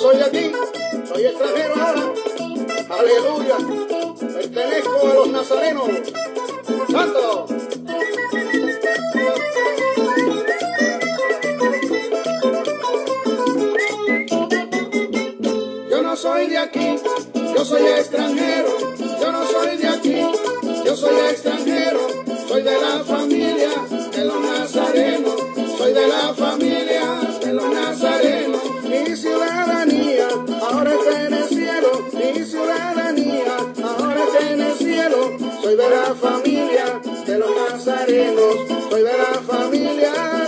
soy de aquí, soy extranjero ah. Aleluya, pertenezco a los nazarenos. ¡Santo! Yo no soy de aquí, yo soy extranjero. Yo no soy de aquí, yo soy extranjero.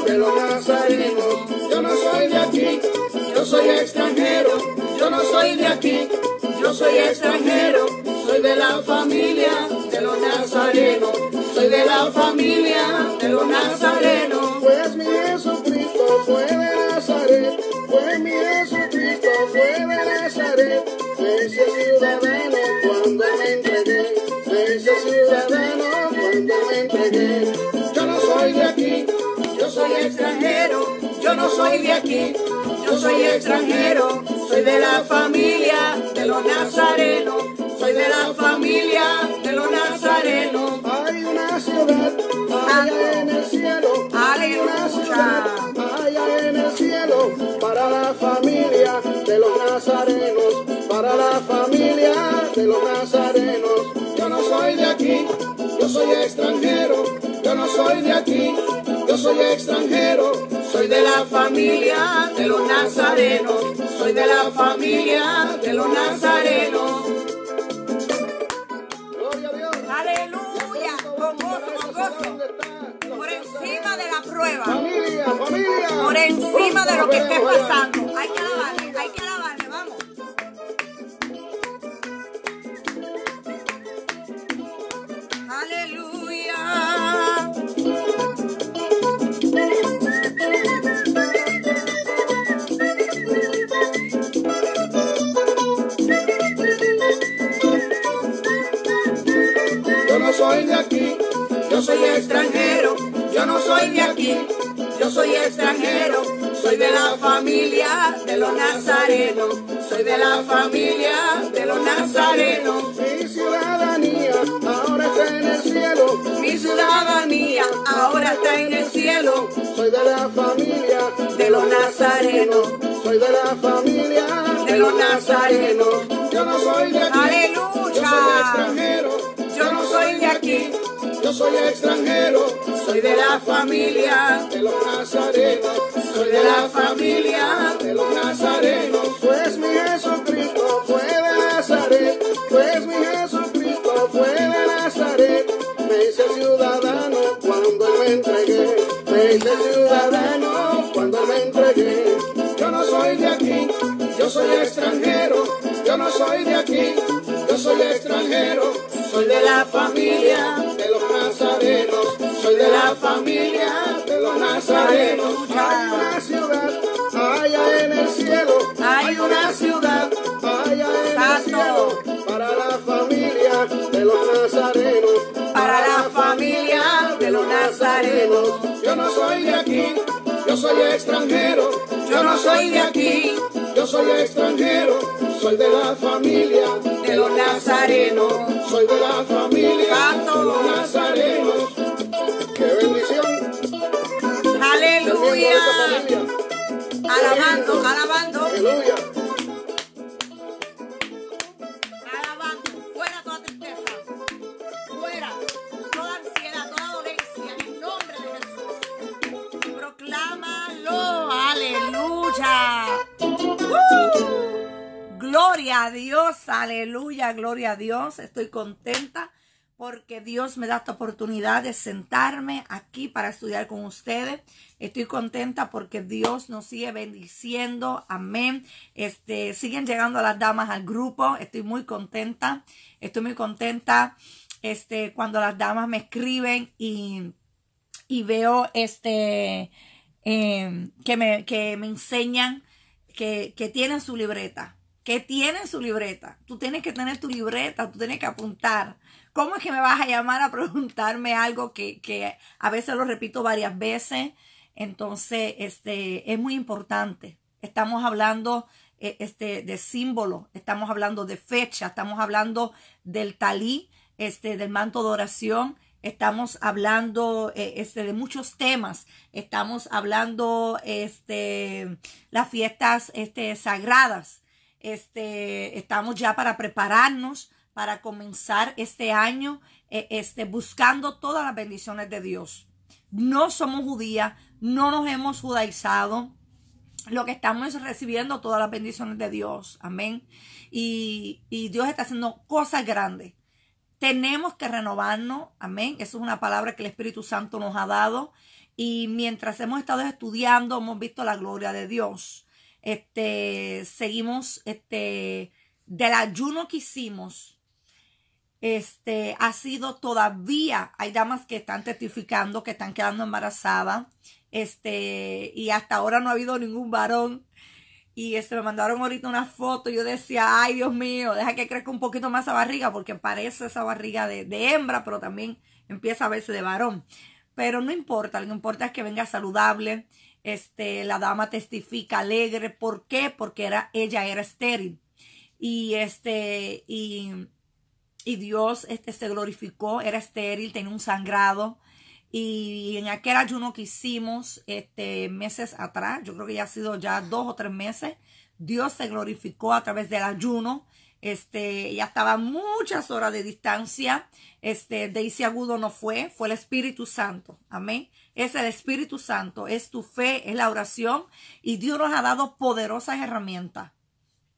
de los nazarenos. Yo no soy de aquí, yo soy extranjero. Yo no soy de aquí, yo soy extranjero. Soy de la familia de los nazarenos. Soy de la familia de los nazarenos. Yo no soy de aquí, yo soy extranjero, soy de la familia de los nazarenos, soy de la familia de los nazarenos. Hay una ciudad ah. allá en el cielo, hay una ciudad allá en el cielo, para la familia de los nazarenos, para la familia de los nazarenos. Yo no soy de aquí, yo soy extranjero, yo no soy de aquí, yo soy extranjero la familia de los nazarenos, soy de la familia de los nazarenos. familia de los nazarenos, soy de la familia de los nazarenos. Mi ciudadanía ahora está en el cielo. Mi ciudadanía ahora está en el cielo. Soy de la familia de los nazarenos. Soy de la familia de los nazarenos. Yo no soy de aquí. Aleluya. Yo soy extranjero. Yo no soy de aquí. Yo soy extranjero. Soy de la familia de los nazarenos soy de la familia de los nazarenos, pues mi Jesucristo fue de Nazaret, pues mi Jesucristo fue de Nazaret. Me hice ciudadano cuando me entregué, me hice ciudadano cuando me entregué. Yo no soy de aquí, yo soy extranjero, yo no soy de aquí, yo soy extranjero, soy de la familia de los nazarenos, soy de la familia de los nazarenos. Yo no soy de aquí, yo soy extranjero. Gloria a Dios, aleluya, gloria a Dios. Estoy contenta porque Dios me da esta oportunidad de sentarme aquí para estudiar con ustedes. Estoy contenta porque Dios nos sigue bendiciendo. Amén. Este, siguen llegando las damas al grupo. Estoy muy contenta. Estoy muy contenta este, cuando las damas me escriben y, y veo este, eh, que, me, enseñan que tienen su libreta tienen su libreta. Tú tienes que tener tu libreta, tú tienes que apuntar. ¿Cómo es que me vas a llamar a preguntarme algo que, a veces lo repito varias veces? Entonces, este, es muy importante. Estamos hablando e, este, de símbolo, estamos hablando de fecha, estamos hablando del talí, este, del manto de oración, estamos hablando e, este, de muchos temas, estamos hablando este, las fiestas este, sagradas, este, estamos ya para prepararnos para comenzar este año e, este, buscando todas las bendiciones de Dios. No somos judías, no nos hemos judaizado. Lo que estamos es recibiendo todas las bendiciones de Dios. Amén. Y, y Dios está haciendo cosas grandes. Tenemos que renovarnos. Amén. Esa es una palabra que el Espíritu Santo nos ha dado. Y mientras hemos estado estudiando, hemos visto la gloria de Dios. Este, seguimos, este, del ayuno que hicimos, este, ha sido todavía, hay damas que están testificando, que están quedando embarazadas, este, y hasta ahora no ha habido ningún varón. Y este, me mandaron ahorita una foto, yo decía, ay Dios mío, deja que crezca un poquito más esa barriga, porque parece esa barriga de, de hembra, pero también empieza a verse de varón. Pero no importa, lo que importa es que venga saludable, este, la dama testifica alegre. ¿Por qué? Porque era, ella era estéril. Y este, y, y Dios este, se glorificó, era estéril, tenía un sangrado. Y en aquel ayuno que hicimos este, meses atrás, yo creo que ya ha sido ya dos o tres meses, Dios se glorificó a través del ayuno. Este, ya estaba muchas horas de distancia. Este, Daisy Agudo no fue, fue el Espíritu Santo. Amén es el Espíritu Santo, es tu fe, es la oración y Dios nos ha dado poderosas herramientas.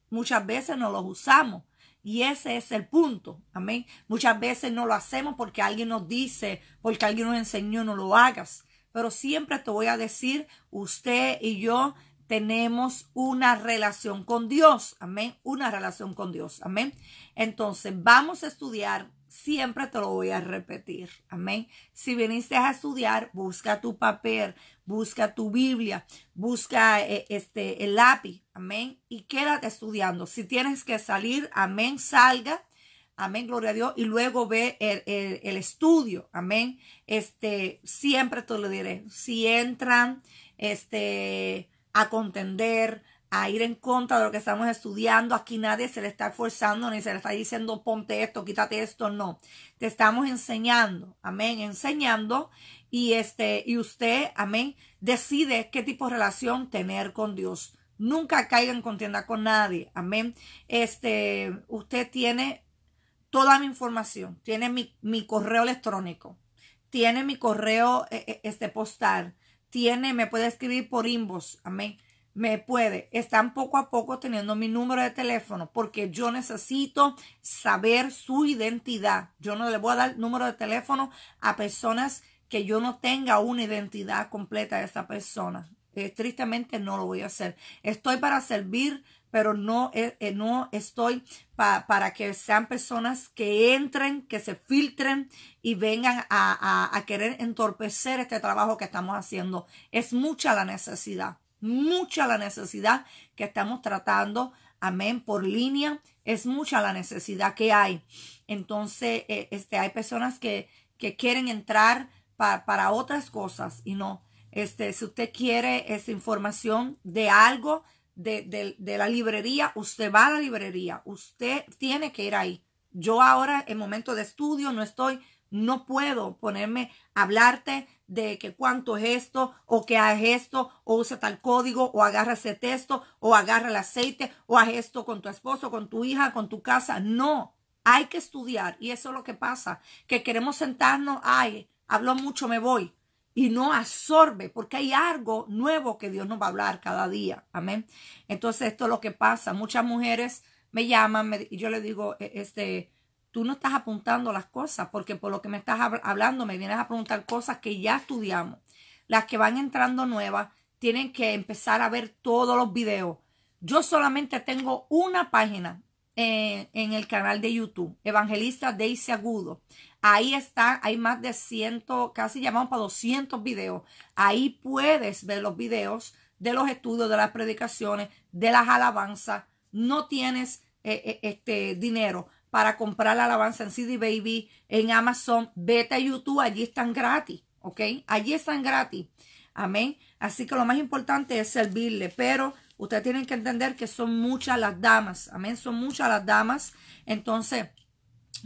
Muchas veces no los usamos y ese es el punto. Amén. Muchas veces no lo hacemos porque alguien nos dice, porque alguien nos enseñó, no lo hagas. Pero siempre te voy a decir, usted y yo tenemos una relación con Dios. Amén. Una relación con Dios. Amén. Entonces, vamos a estudiar siempre te lo voy a repetir. Amén. Si viniste a estudiar, busca tu papel, busca tu Biblia, busca eh, este, el lápiz. Amén. Y quédate estudiando. Si tienes que salir, amén, salga. Amén, gloria a Dios. Y luego ve el, estudio. Amén. Este, siempre te lo diré. Si entran, este, a contender, a ir en contra de lo que estamos estudiando. Aquí nadie se le está esforzando, ni se le está diciendo ponte esto, quítate esto, no. Te estamos enseñando, amén, enseñando y este y usted, amén, decide qué tipo de relación tener con Dios. Nunca caiga en contienda con nadie, amén. Este, usted tiene toda mi información, tiene mi, correo electrónico, tiene mi correo e, e, este postal, tiene, me puede escribir por inbox, amén me puede. Están poco a poco teniendo mi número de teléfono porque yo necesito saber su identidad. Yo no le voy a dar número de teléfono a personas que yo no tenga una identidad completa de esa persona. Eh, tristemente no lo voy a hacer. Estoy para servir, pero no, eh, eh, estoy para que sean personas que entren, que se filtren y vengan a, a querer entorpecer este trabajo que estamos haciendo. Es mucha la necesidad mucha la necesidad que estamos tratando, amén, por línea, es mucha la necesidad que hay. Entonces, eh, este, hay personas que, que quieren entrar para otras cosas y no. Este, si usted quiere esa información de algo, de, de, la librería, usted va a la librería, usted tiene que ir ahí. Yo ahora en momento de estudio no estoy no puedo ponerme a hablarte de que cuánto es esto, o que haz esto, o usa tal código, o agarra ese texto, o agarra el aceite, o haz esto con tu esposo, con tu hija, con tu casa. No, hay que estudiar. Y eso es lo que pasa, que queremos sentarnos, ay, hablo mucho, me voy. Y no absorbe, porque hay algo nuevo que Dios nos va a hablar cada día. Amén. Entonces, esto es lo que pasa. Muchas mujeres me llaman, y yo le digo, e, este, tú no estás apuntando las cosas, porque por lo que me estás hablando me vienes a preguntar cosas que ya estudiamos. Las que van entrando nuevas tienen que empezar a ver todos los videos. Yo solamente tengo una página eh, en, el canal de YouTube, Evangelista Daisy Agudo. Ahí está, hay más de 100, casi llamamos para 200 videos. Ahí puedes ver los videos de los estudios, de las predicaciones, de las alabanzas. No tienes eh, eh, este dinero para comprar la alabanza en CD Baby, en Amazon. Vete a YouTube, allí están gratis, ¿ok? Allí están gratis. Amén. Así que lo más importante es servirle, pero ustedes tienen que entender que son muchas las damas. Amén, son muchas las damas. Entonces,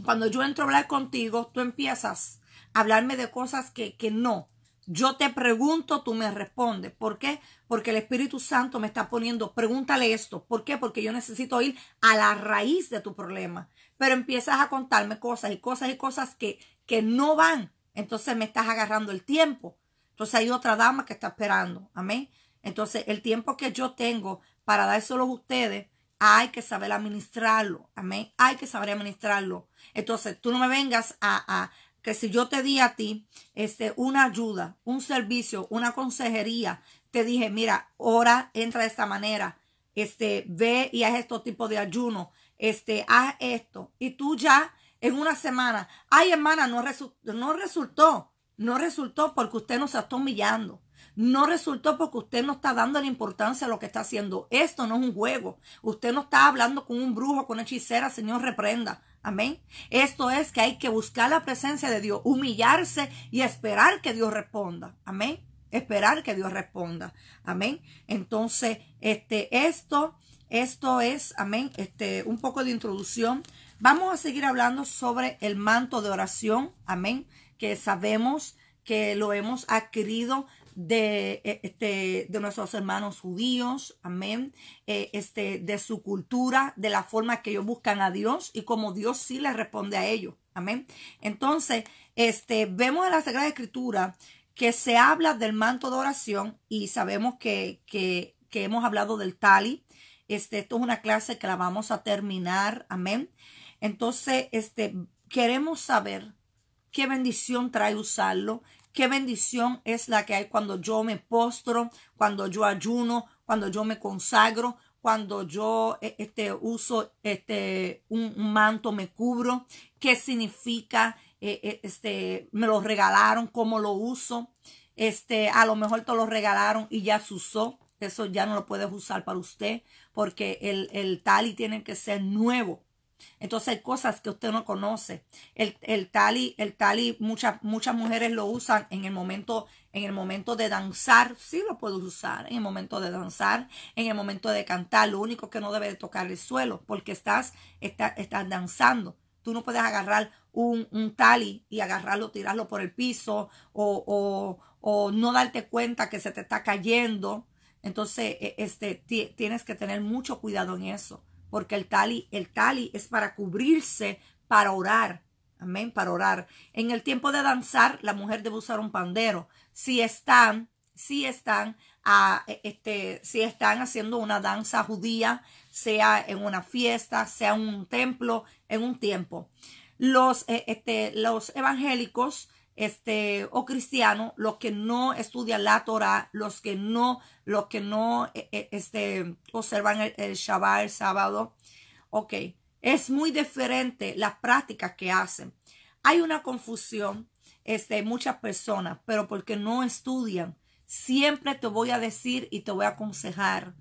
cuando yo entro a hablar contigo, tú empiezas a hablarme de cosas que, no. Yo te pregunto, tú me respondes. ¿Por qué? Porque el Espíritu Santo me está poniendo, pregúntale esto. ¿Por qué? Porque yo necesito ir a la raíz de tu problema pero empiezas a contarme cosas y cosas y cosas que, que no van. Entonces me estás agarrando el tiempo. Entonces hay otra dama que está esperando. Amén. Entonces el tiempo que yo tengo para solo a ustedes, hay que saber administrarlo. Amén. Hay que saber administrarlo. Entonces tú no me vengas a, que si yo te di a ti este, una ayuda, un servicio, una consejería, te dije, mira, ahora entra de esta manera, este, ve y haz estos tipos de ayuno, este, haz esto. Y tú ya en una semana, ay hermana, no, no resultó, no resultó porque usted no se está humillando. No resultó porque usted no está dando la importancia a lo que está haciendo. Esto no es un juego. Usted no está hablando con un brujo, con una hechicera, Señor, reprenda. Amén. Esto es que hay que buscar la presencia de Dios, humillarse y esperar que Dios responda. Amén. Esperar que Dios responda. Amén. Entonces, este, esto esto es, amén, este, un poco de introducción. Vamos a seguir hablando sobre el manto de oración, amén, que sabemos que lo hemos adquirido de, eh, este, de nuestros hermanos judíos, amén, eh, este, de su cultura, de la forma que ellos buscan a Dios y como Dios sí les responde a ellos, amén. Entonces, este, vemos en la Sagrada Escritura que se habla del manto de oración y sabemos que, que, que hemos hablado del tali, este, esto es una clase que la vamos a terminar, amén. Entonces, este, queremos saber qué bendición trae usarlo, qué bendición es la que hay cuando yo me postro, cuando yo ayuno, cuando yo me consagro, cuando yo eh, este, uso este, un manto, me cubro, qué significa, eh, eh, este, me lo regalaron, cómo lo uso, este, a lo mejor te lo regalaron y ya se usó. Eso ya no lo puedes usar para usted porque el, tali tiene que ser nuevo. Entonces hay cosas que usted no conoce. El, tali, el tali, muchas, muchas mujeres lo usan en el momento, en el momento de danzar. Sí lo puedes usar en el momento de danzar, en el momento de cantar. Lo único que no debe tocar el suelo, porque estás, estás danzando. Tú no puedes agarrar un, un, tali y agarrarlo, tirarlo por el piso, o, o, o no darte cuenta que se te está cayendo. Entonces, e, este, tienes que tener mucho cuidado en eso, porque el tali, el tali es para cubrirse, para orar. Amén, para orar. En el tiempo de danzar, la mujer debe usar un pandero. Si están, si están, a, e, este, si están haciendo una danza judía, sea en una fiesta, sea en un templo, en un tiempo. Los, e, este, los evangélicos este, o cristiano, los que no estudian la Torah, los que no, los que no e, e, este, observan el, Shabbat, el sábado. Ok, es muy diferente las prácticas que hacen. Hay una confusión, este, muchas personas, pero porque no estudian. Siempre te voy a decir y te voy a aconsejar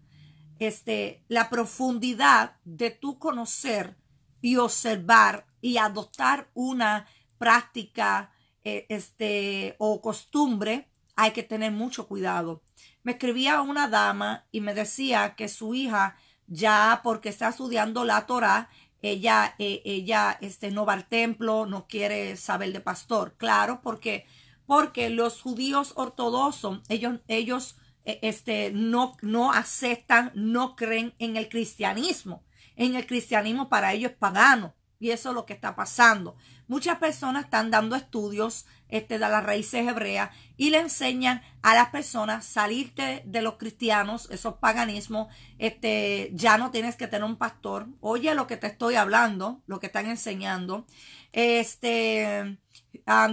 este, la profundidad de tu conocer y observar y adoptar una práctica eh, este, o costumbre, hay que tener mucho cuidado. Me escribía una dama y me decía que su hija ya porque está estudiando la Torah, ella, eh, ella este, no va al templo, no quiere saber de pastor. Claro, porque, porque los judíos ortodoxos, ellos, ellos eh, este, no, no aceptan, no creen en el cristianismo. En el cristianismo para ellos es pagano. Y eso es lo que está pasando. Muchas personas están dando estudios este, de las raíces hebreas y le enseñan a las personas salirte de los cristianos, esos paganismos, este, ya no tienes que tener un pastor. Oye lo que te estoy hablando, lo que están enseñando. Este,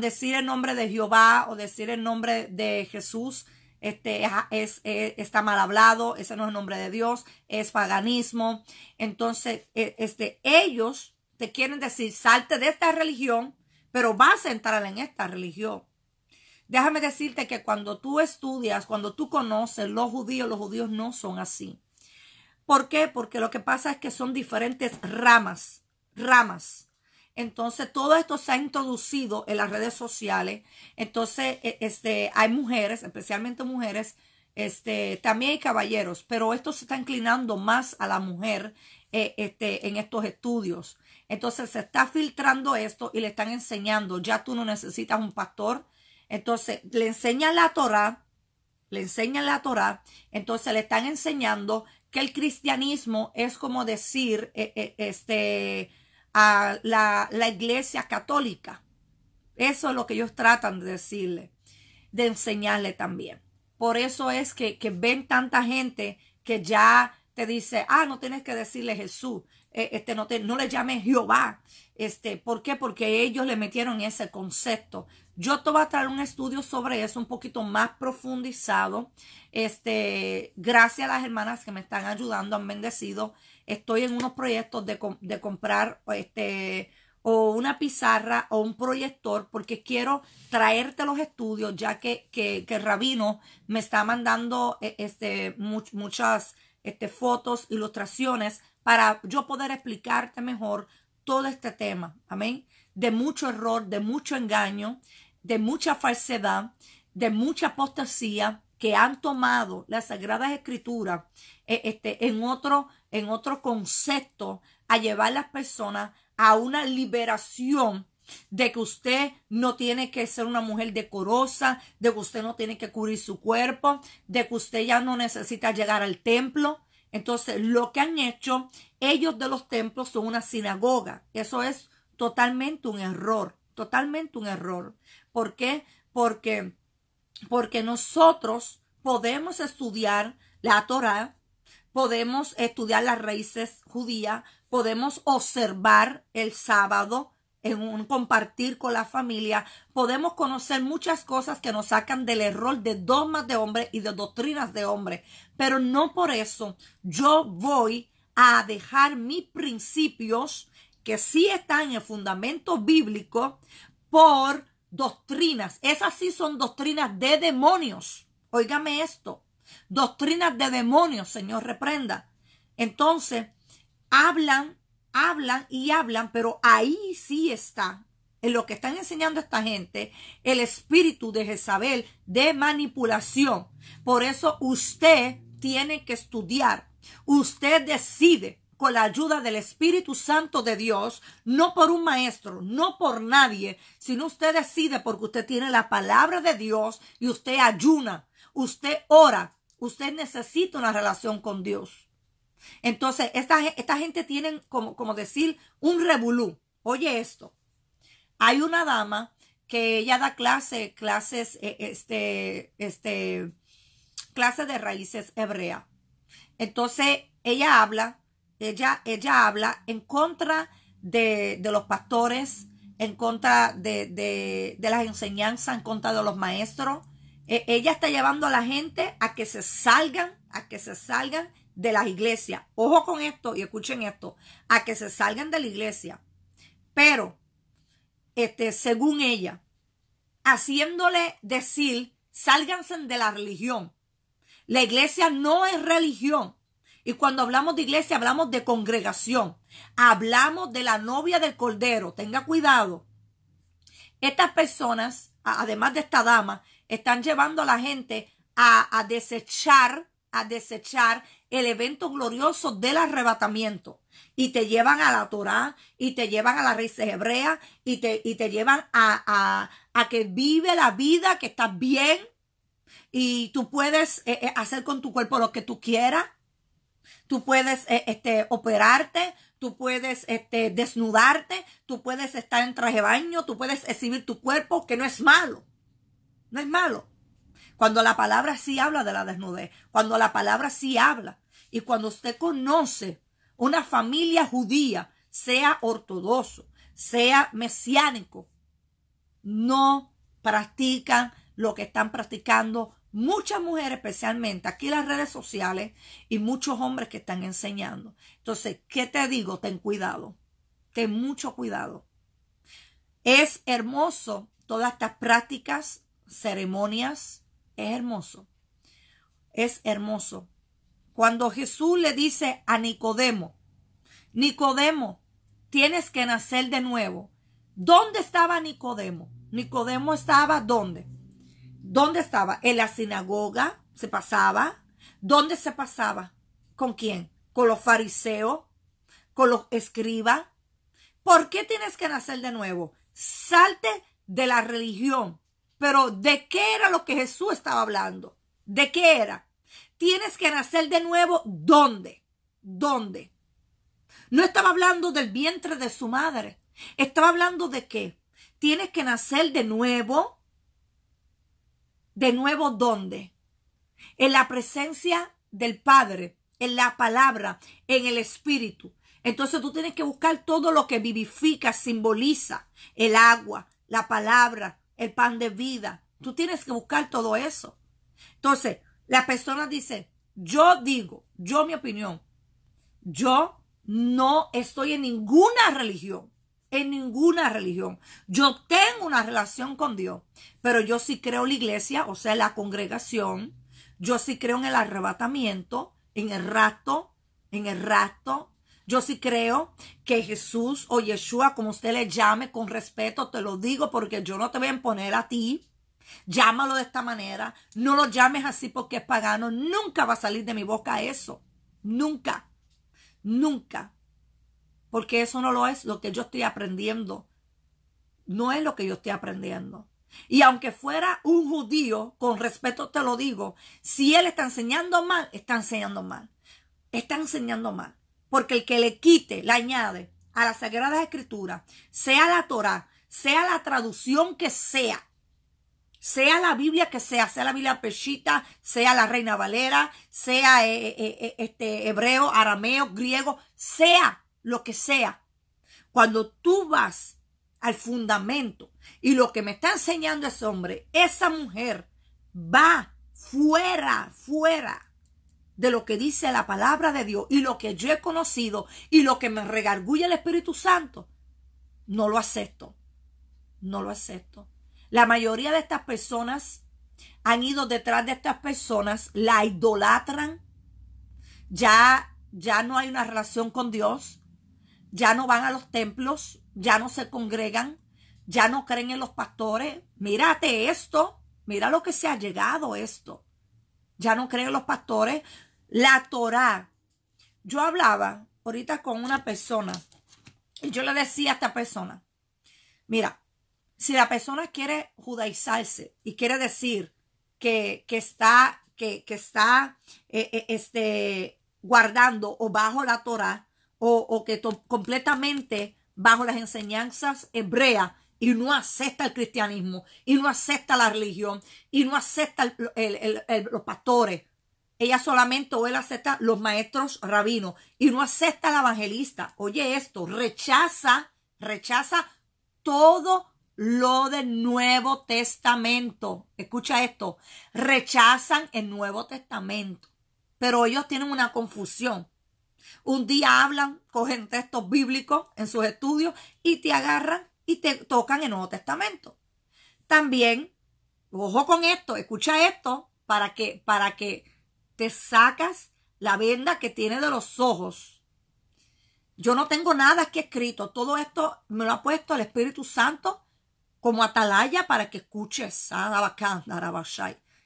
decir el nombre de Jehová o decir el nombre de Jesús. Este, es, está mal hablado, ese no es el nombre de Dios, es paganismo. Entonces, e, este, ellos te quieren decir, salte de esta religión, pero vas a entrar en esta religión. Déjame decirte que cuando tú estudias, cuando tú conoces los judíos, los judíos no son así. ¿Por qué? Porque lo que pasa es que son diferentes ramas, ramas. Entonces, todo esto se ha introducido en las redes sociales. Entonces, e, este, hay mujeres, especialmente mujeres, este, también hay caballeros, pero esto se está inclinando más a la mujer eh, este, en estos estudios. Entonces se está filtrando esto y le están enseñando, ya tú no necesitas un pastor. Entonces le enseñan la Torah, le enseñan la Torah, entonces le están enseñando que el cristianismo es como decir eh, eh, este, a la, iglesia católica. Eso es lo que ellos tratan de decirle, de enseñarle también. Por eso es que, que, ven tanta gente que ya te dice, ah, no tienes que decirle Jesús, eh, este, no, te, le llame Jehová. Este, ¿Por qué? Porque ellos le metieron ese concepto. Yo te voy a traer un estudio sobre eso un poquito más profundizado. Este, gracias a las hermanas que me están ayudando, han bendecido. Estoy en unos proyectos de, comprar este, o una pizarra o un proyector porque quiero traerte los estudios ya que, que, que Rabino me está mandando e, este, muchas este, fotos, ilustraciones para yo poder explicarte mejor todo este tema, amén, de mucho error, de mucho engaño, de mucha falsedad, de mucha apostasía que han tomado las sagradas escrituras eh, este, en, otro, en otro concepto a llevar a las personas a una liberación de que usted no tiene que ser una mujer decorosa, de que usted no tiene que cubrir su cuerpo, de que usted ya no necesita llegar al templo, entonces, lo que han hecho ellos de los templos son una sinagoga. Eso es totalmente un error, totalmente un error. ¿Por qué? Porque, porque nosotros podemos estudiar la Torah, podemos estudiar las raíces judías, podemos observar el sábado, en un compartir con la familia, podemos conocer muchas cosas que nos sacan del error de dogmas de hombre y de doctrinas de hombre. Pero no por eso yo voy a dejar mis principios que sí están en el fundamento bíblico por doctrinas. Esas sí son doctrinas de demonios. Óigame esto. Doctrinas de demonios, Señor, reprenda. Entonces, hablan hablan y hablan, pero ahí sí está, en lo que están enseñando esta gente, el espíritu de Jezabel de manipulación. Por eso usted tiene que estudiar, usted decide con la ayuda del Espíritu Santo de Dios, no por un maestro, no por nadie, sino usted decide porque usted tiene la palabra de Dios y usted ayuna, usted ora, usted necesita una relación con Dios. Entonces, esta, gente tiene, como, decir, un revolú. Oye esto. Hay una dama que ella da clase, clases, eh, este, este, clases de raíces hebrea. Entonces, ella habla, ella, ella habla en contra de, de los pastores, en contra de, de, de, las enseñanzas, en contra de los maestros. E, ella está llevando a la gente a que se salgan, a que se salgan de las iglesias. Ojo con esto y escuchen esto, a que se salgan de la iglesia. Pero, este, según ella, haciéndole decir, sálganse de la religión. La iglesia no es religión. Y cuando hablamos de iglesia, hablamos de congregación. Hablamos de la novia del cordero. Tenga cuidado. Estas personas, además de esta dama, están llevando a la gente a, a desechar, a desechar el evento glorioso del arrebatamiento. Y te llevan a la Torá, y te llevan a la raíz hebrea, y te, te llevan a, que vive la vida, que estás bien, y tú puedes eh, eh, hacer con tu cuerpo lo que tú quieras. Tú puedes eh, este, operarte, tú puedes este, desnudarte, tú puedes estar en traje de baño, tú puedes exhibir tu cuerpo, que no es malo. No es malo. Cuando la palabra sí habla de la desnudez, cuando la palabra sí habla y cuando usted conoce una familia judía, sea ortodoxo, sea mesiánico, no practican lo que están practicando muchas mujeres, especialmente aquí las redes sociales y muchos hombres que están enseñando. Entonces, ¿qué te digo? Ten cuidado, ten mucho cuidado. Es hermoso todas estas prácticas, ceremonias, es hermoso. Es hermoso cuando Jesús le dice a Nicodemo, Nicodemo, tienes que nacer de nuevo. ¿Dónde estaba Nicodemo? Nicodemo estaba dónde? ¿Dónde estaba? En la sinagoga se pasaba. ¿Dónde se pasaba? ¿Con quién? Con los fariseos, con los escribas. ¿Por qué tienes que nacer de nuevo? Salte de la religión. Pero ¿de qué era lo que Jesús estaba hablando? ¿De qué era? Tienes que nacer de nuevo. ¿Dónde? ¿Dónde? No estaba hablando del vientre de su madre. Estaba hablando de qué? Tienes que nacer de nuevo. ¿De nuevo dónde? En la presencia del Padre, en la palabra, en el Espíritu. Entonces tú tienes que buscar todo lo que vivifica, simboliza el agua, la palabra, el pan de vida. Tú tienes que buscar todo eso. Entonces, la persona dice, yo digo, yo mi opinión, yo no estoy en ninguna religión, en ninguna religión. Yo tengo una relación con Dios, pero yo sí creo en la iglesia, o sea, la congregación, yo sí creo en el arrebatamiento, en el rato, en el rato. Yo sí creo que Jesús o Yeshua, como usted le llame, con respeto, te lo digo porque yo no te voy a imponer a ti. Llámalo de esta manera. No lo llames así porque es pagano. Nunca va a salir de mi boca eso. Nunca. Nunca. Porque eso no lo es lo que yo estoy aprendiendo. No es lo que yo estoy aprendiendo. Y aunque fuera un judío, con respeto te lo digo, si él está enseñando mal, está enseñando mal. Está enseñando mal. Porque el que le quite, le añade a las Sagradas Escrituras, sea la Torah, sea la traducción que sea, sea la Biblia que sea, sea la Biblia Peshita, sea la Reina Valera, sea eh, eh, eh, este, hebreo, arameo, griego, sea lo que sea. Cuando tú vas al fundamento y lo que me está enseñando ese hombre, esa mujer va fuera, fuera de lo que dice la palabra de Dios y lo que yo he conocido y lo que me regargulla el Espíritu Santo, no lo acepto. No lo acepto. La mayoría de estas personas han ido detrás de estas personas, la idolatran, ya, ya no hay una relación con Dios, ya no van a los templos, ya no se congregan, ya no creen en los pastores. Mírate esto, mira lo que se ha llegado esto. Ya no creen en los pastores. La Torah. Yo hablaba ahorita con una persona y yo le decía a esta persona, mira, si la persona quiere judaizarse y quiere decir que, está, que, está eh, eh, este, guardando o bajo la Torah o, que completamente bajo las enseñanzas hebreas y no acepta el cristianismo y no acepta la religión y no acepta los pastores. Ella solamente o él acepta los maestros rabinos y no acepta el evangelista. Oye esto, rechaza, rechaza todo lo del Nuevo Testamento. Escucha esto, rechazan el Nuevo Testamento, pero ellos tienen una confusión. Un día hablan, cogen textos bíblicos en sus estudios y te agarran y te tocan el Nuevo Testamento. También, ojo con esto, escucha esto para que, para que te sacas la venda que tiene de los ojos. Yo no tengo nada aquí escrito. Todo esto me lo ha puesto el Espíritu Santo como atalaya para que escuches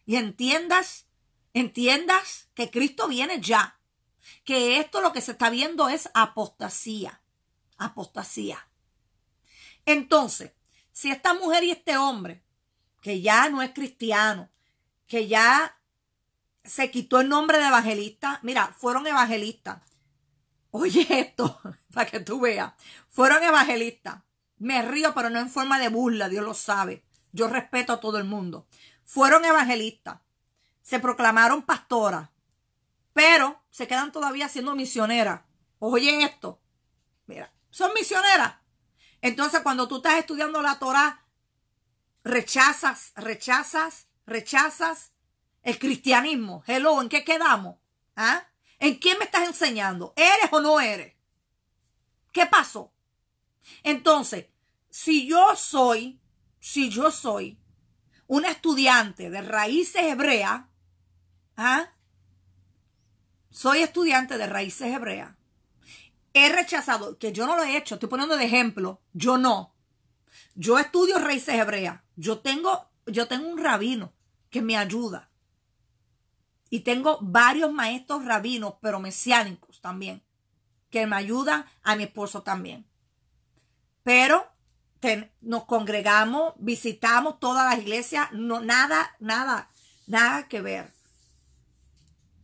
y entiendas, entiendas que Cristo viene ya, que esto lo que se está viendo es apostasía, apostasía. Entonces, si esta mujer y este hombre, que ya no es cristiano, que ya se quitó el nombre de evangelista, mira, fueron evangelistas. Oye esto, para que tú veas, fueron evangelistas me río, pero no en forma de burla, Dios lo sabe. Yo respeto a todo el mundo. Fueron evangelistas, se proclamaron pastoras, pero se quedan todavía siendo misioneras. Oye esto, mira, son misioneras. Entonces cuando tú estás estudiando la Torah, rechazas, rechazas, rechazas el cristianismo. Hello, ¿en qué quedamos? ¿Ah? ¿En quién me estás enseñando? ¿Eres o no eres? ¿Qué pasó? Entonces, si yo soy, si yo soy un estudiante de raíces hebreas, ¿ah? soy estudiante de raíces hebreas, he rechazado, que yo no lo he hecho, estoy poniendo de ejemplo, yo no. Yo estudio raíces hebreas, yo tengo, yo tengo un rabino que me ayuda. Y tengo varios maestros rabinos, pero mesiánicos también, que me ayudan a mi esposo también pero nos congregamos, visitamos todas las iglesias, nada, nada, nada que ver.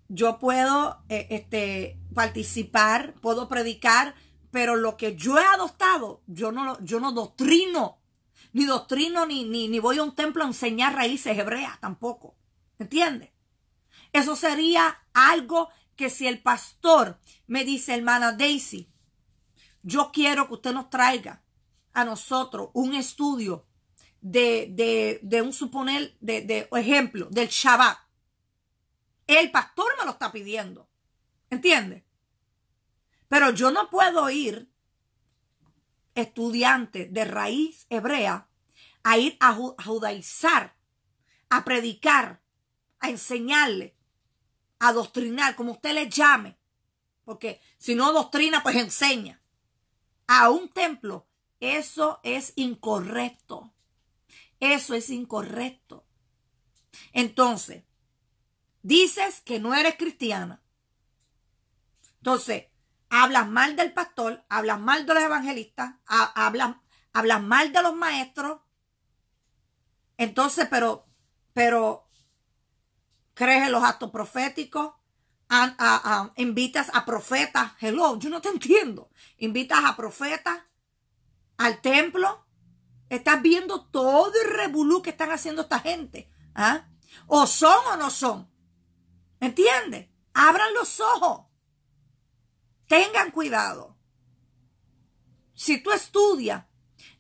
Yo puedo eh, este, participar, puedo predicar, pero lo que yo he adoptado, yo no, yo no doctrino, ni doctrino, ni, ni, ni voy a un templo a enseñar raíces hebreas tampoco. ¿Entiendes? Eso sería algo que si el pastor me dice, hermana Daisy, yo quiero que usted nos traiga a nosotros un estudio de, de, de un suponer, de, ejemplo, del Shabbat. El pastor me lo está pidiendo. entiende Pero yo no puedo ir, estudiante de raíz hebrea, a ir a, judaizar, a predicar, a enseñarle, a doctrinar, como usted le llame. Porque si no doctrina, pues enseña. A un templo eso es incorrecto. Eso es incorrecto. Entonces, dices que no eres cristiana. Entonces, hablas mal del pastor, hablas mal de los evangelistas, hablas, mal de los maestros. Entonces, pero, pero, crees en los actos proféticos, invitas a profetas. Hello, yo no te entiendo. Invitas a profetas, al templo. Estás viendo todo el revolú que están haciendo esta gente. ¿Ah? O son o no son. ¿Entiendes? Abran los ojos. Tengan cuidado. Si tú estudias,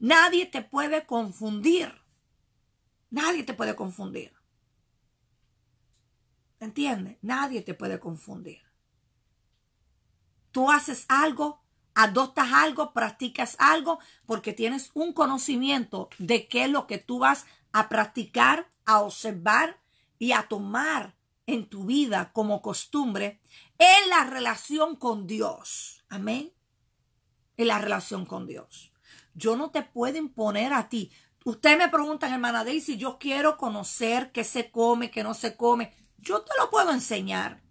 nadie te puede confundir. Nadie te puede confundir. ¿Entiendes? Nadie te puede confundir. Tú haces algo adoptas algo, practicas algo, porque tienes un conocimiento de qué es lo que tú vas a practicar, a observar y a tomar en tu vida como costumbre en la relación con Dios. Amén. En la relación con Dios. Yo no te puedo imponer a ti. Ustedes me preguntan, hermana si yo quiero conocer qué se come, qué no se come. Yo te lo puedo enseñar.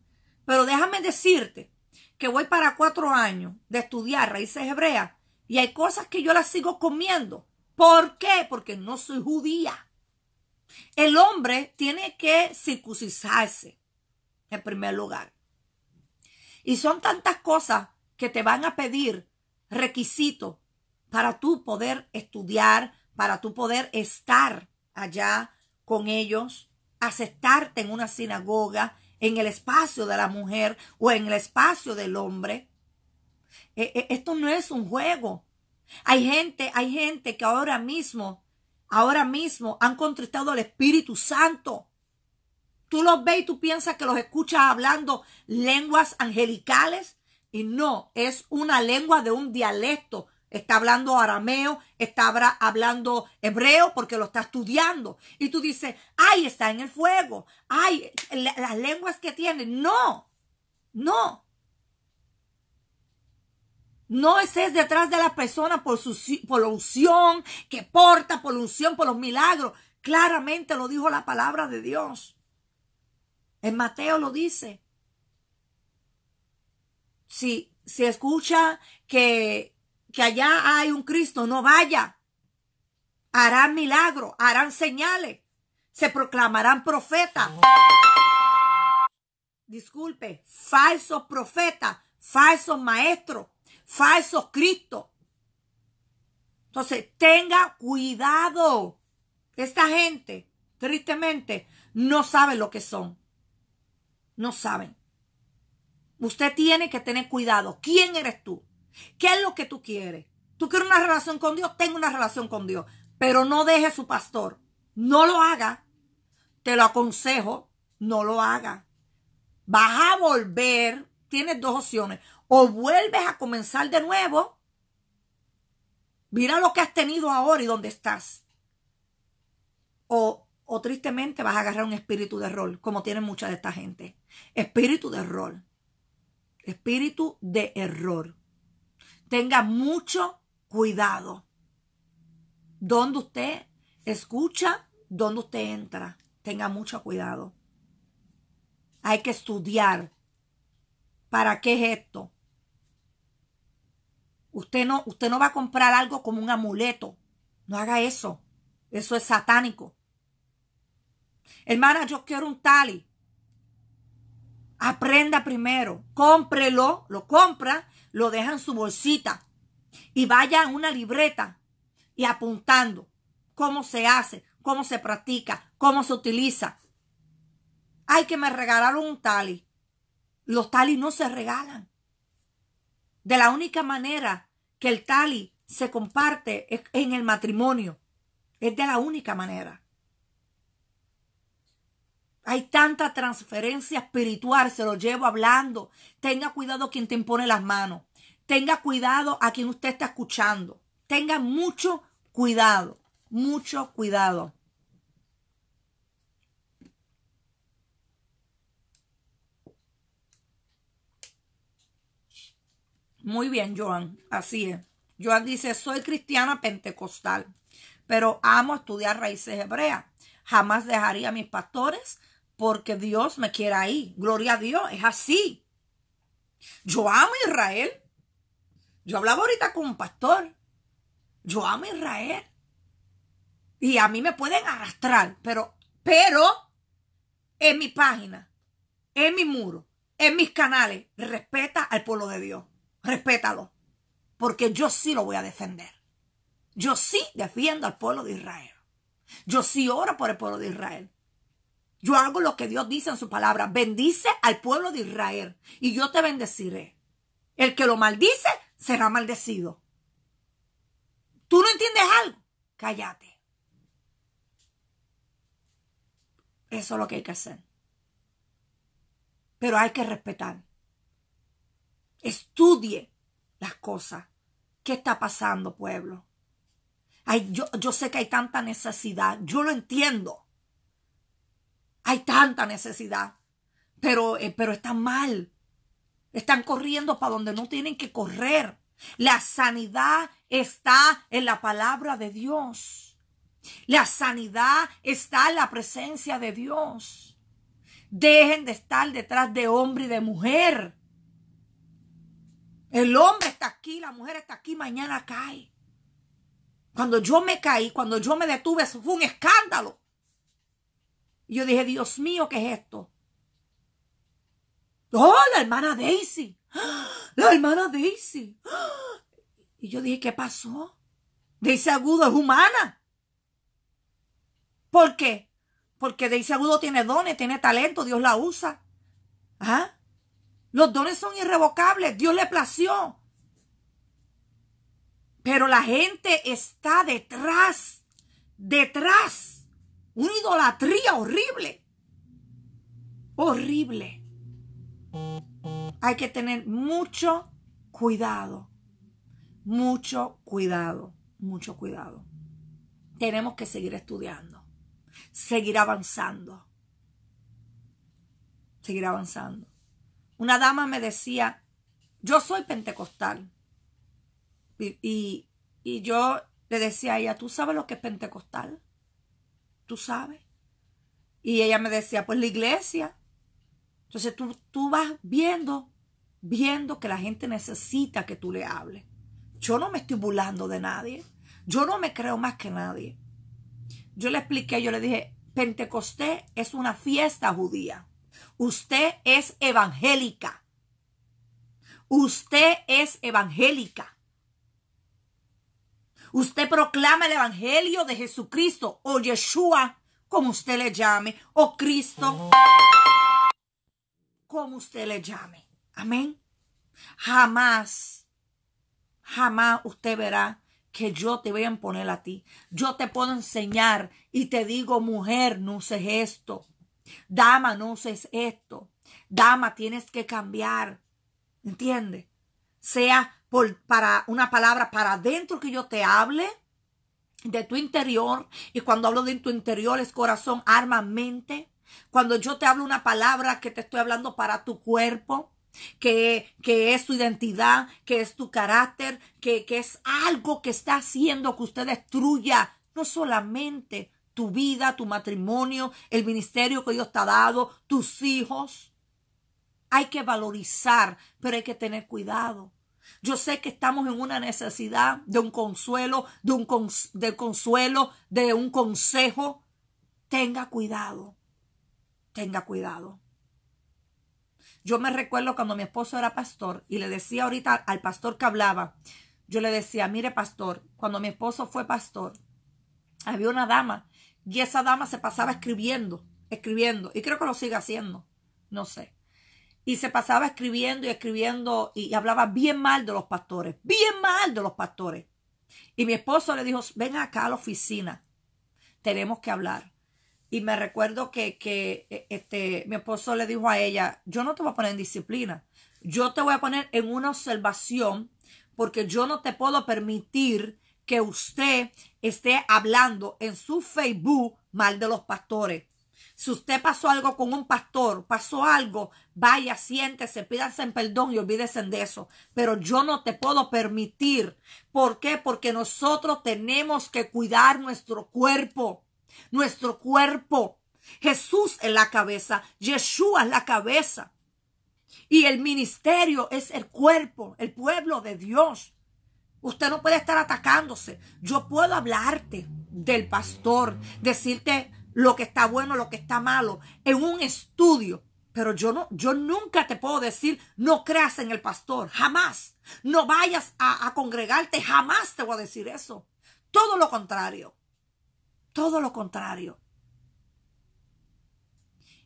Pero déjame decirte que voy para cuatro años de estudiar raíces hebreas y hay cosas que yo las sigo comiendo. ¿Por qué? Porque no soy judía. El hombre tiene que circuncisarse, en primer lugar. Y son tantas cosas que te van a pedir requisitos para tú poder estudiar, para tú poder estar allá con ellos, aceptarte en una sinagoga, en el espacio de la mujer o en el espacio del hombre. Eh, eh, esto no es un juego. Hay gente, hay gente que ahora mismo, ahora mismo han contratado al Espíritu Santo. Tú los ves y tú piensas que los escuchas hablando lenguas angelicales y no, es una lengua de un dialecto está hablando arameo, está hablando hebreo porque lo está estudiando. Y tú dices, ay, está en el fuego, ay, las lenguas que tiene. No, no. No es detrás de la persona por, su, por la unción que porta, por la unción, por los milagros. Claramente lo dijo la palabra de Dios. En Mateo lo dice. Si, si escucha que que allá hay un Cristo, no vaya. Harán milagro, harán señales, se proclamarán profetas. Disculpe, falsos profetas, falsos maestros, falsos Cristo. Entonces, tenga cuidado. Esta gente, tristemente, no sabe lo que son. No saben. Usted tiene que tener cuidado. ¿Quién eres tú? ¿Qué es lo que tú quieres? ¿Tú quieres una relación con Dios? Tengo una relación con Dios. Pero no deje su pastor. No lo haga. Te lo aconsejo. No lo haga. Vas a volver. Tienes dos opciones. O vuelves a comenzar de nuevo. Mira lo que has tenido ahora y dónde estás. O, o tristemente vas a agarrar un espíritu de error, como tienen mucha de esta gente. Espíritu de error. Espíritu de error tenga mucho cuidado. Donde usted escucha, donde usted entra, tenga mucho cuidado. Hay que estudiar. ¿Para qué es esto? Usted no, usted no va a comprar algo como un amuleto. No haga eso. Eso es satánico. Hermana, yo quiero un tali. Aprenda primero. Cómprelo, lo compra lo dejan su bolsita y vaya a una libreta y apuntando cómo se hace, cómo se practica, cómo se utiliza. Ay, que me regalaron un tali. Los tali no se regalan. De la única manera que el tali se comparte es en el matrimonio. Es de la única manera. Hay tanta transferencia espiritual, se lo llevo hablando. Tenga cuidado quien te impone las manos. Tenga cuidado a quien usted está escuchando. Tenga mucho cuidado, mucho cuidado. Muy bien, Joan, así es. Joan dice, soy cristiana pentecostal, pero amo estudiar raíces hebreas. Jamás dejaría a mis pastores porque Dios me quiere ahí. Gloria a Dios, es así. Yo amo a Israel. Yo hablaba ahorita con un pastor. Yo amo a Israel. Y a mí me pueden arrastrar, pero, pero, en mi página, en mi muro, en mis canales, respeta al pueblo de Dios. Respétalo. Porque yo sí lo voy a defender. Yo sí defiendo al pueblo de Israel. Yo sí oro por el pueblo de Israel. Yo hago lo que Dios dice en su palabra. Bendice al pueblo de Israel y yo te bendeciré. El que lo maldice será maldecido. ¿Tú no entiendes algo? Cállate. Eso es lo que hay que hacer. Pero hay que respetar. Estudie las cosas. ¿Qué está pasando, pueblo? Ay, yo sé que hay tanta necesidad. Yo lo entiendo. Hay tanta necesidad, pero, eh, pero están mal. Están corriendo para donde no tienen que correr. La sanidad está en la palabra de Dios. La sanidad está en la presencia de Dios. Dejen de estar detrás de hombre y de mujer. El hombre está aquí, la mujer está aquí, mañana cae. Cuando yo me caí, cuando yo me detuve, eso fue un escándalo. Y yo dije, Dios mío, ¿qué es esto? ¡Oh, la hermana Daisy! ¡La hermana Daisy! Y yo dije, ¿qué pasó? Daisy Agudo es humana. ¿Por qué? Porque Daisy Agudo tiene dones, tiene talento, Dios la usa. ¿Ah? Los dones son irrevocables, Dios le plació. Pero la gente está detrás, detrás una idolatría horrible. Horrible. Hay que tener mucho cuidado. Mucho cuidado. Mucho cuidado. Tenemos que seguir estudiando. Seguir avanzando. Seguir avanzando. Una dama me decía, yo soy pentecostal. Y, y, yo le decía a ella, ¿tú sabes lo que es pentecostal? tú sabes. Y ella me decía, pues la iglesia. Entonces tú, tú vas viendo, viendo que la gente necesita que tú le hables. Yo no me estoy burlando de nadie. Yo no me creo más que nadie. Yo le expliqué, yo le dije, Pentecostés es una fiesta judía. Usted es evangélica. Usted es evangélica. Usted proclama el Evangelio de Jesucristo o Yeshua, como usted le llame, o Cristo, como usted le llame. Amén. Jamás, jamás usted verá que yo te voy a imponer a ti. Yo te puedo enseñar y te digo, mujer, no uses esto. Dama, no uses esto. Dama, tienes que cambiar. ¿Entiende? Sea para una palabra para adentro que yo te hable de tu interior. Y cuando hablo de tu interior es corazón, arma, mente. Cuando yo te hablo una palabra que te estoy hablando para tu cuerpo, que, es tu identidad, que es tu carácter, que, que es algo que está haciendo que usted destruya no solamente tu vida, tu matrimonio, el ministerio que Dios te ha dado, tus hijos. Hay que valorizar, pero hay que tener cuidado. Yo sé que estamos en una necesidad de un consuelo, de un consuelo, de un consejo. Tenga cuidado. Tenga cuidado. Yo me recuerdo cuando mi esposo era pastor y le decía ahorita al pastor que hablaba, yo le decía, mire pastor, cuando mi esposo fue pastor, había una dama y esa dama se pasaba escribiendo, escribiendo, y creo que lo sigue haciendo, no sé y se pasaba escribiendo y escribiendo y hablaba bien mal de los pastores, bien mal de los pastores. Y mi esposo le dijo, ven acá a la oficina, tenemos que hablar. Y me recuerdo que, que e, este, mi esposo le dijo a ella, yo no te voy a poner en disciplina, yo te voy a poner en una observación porque yo no te puedo permitir que usted esté hablando en su Facebook mal de los pastores. Si usted pasó algo con un pastor, pasó algo, Vaya, siéntese, pídase en perdón y olvídese de eso. Pero yo no te puedo permitir. ¿Por qué? Porque nosotros tenemos que cuidar nuestro cuerpo. Nuestro cuerpo. Jesús es la cabeza. Yeshua es la cabeza. Y el ministerio es el cuerpo, el pueblo de Dios. Usted no puede estar atacándose. Yo puedo hablarte del pastor, decirte lo que está bueno, lo que está malo, en un estudio. Pero yo yo nunca te puedo decir, no creas en el pastor, jamás. No vayas a, congregarte, jamás te voy a decir eso. Todo lo contrario. Todo lo contrario.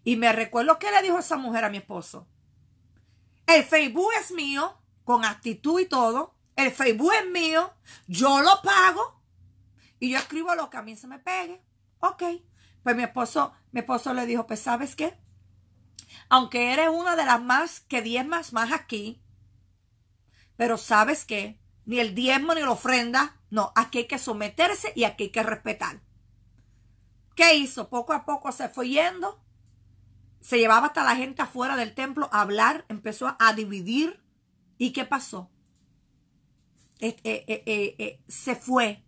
Y me recuerdo que le dijo esa mujer a mi esposo. El Facebook es mío, con actitud y todo. El Facebook es mío, yo lo pago y yo escribo lo que a mí se me pegue. Ok. Pues mi esposo, mi esposo le dijo, pues sabes qué, aunque eres una de las más que diezmas más aquí, pero sabes que ni el diezmo ni la ofrenda, no, aquí hay que someterse y aquí hay que respetar. ¿Qué hizo? Poco a poco se fue yendo, se llevaba hasta la gente afuera del templo a hablar, empezó a dividir. ¿Y qué pasó? Eh, eh, eh, se fue.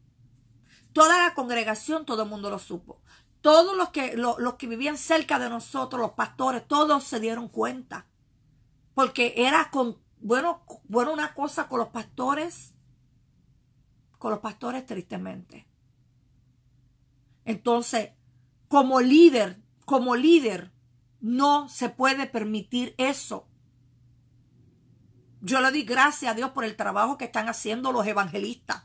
Toda la congregación, todo el mundo lo supo. Todos los que, los, que vivían cerca de nosotros, los pastores, todos se dieron cuenta. Porque era con, bueno, bueno, una cosa con los pastores, con los pastores tristemente. Entonces, como líder, como líder, no se puede permitir eso. Yo le di gracias a Dios por el trabajo que están haciendo los evangelistas.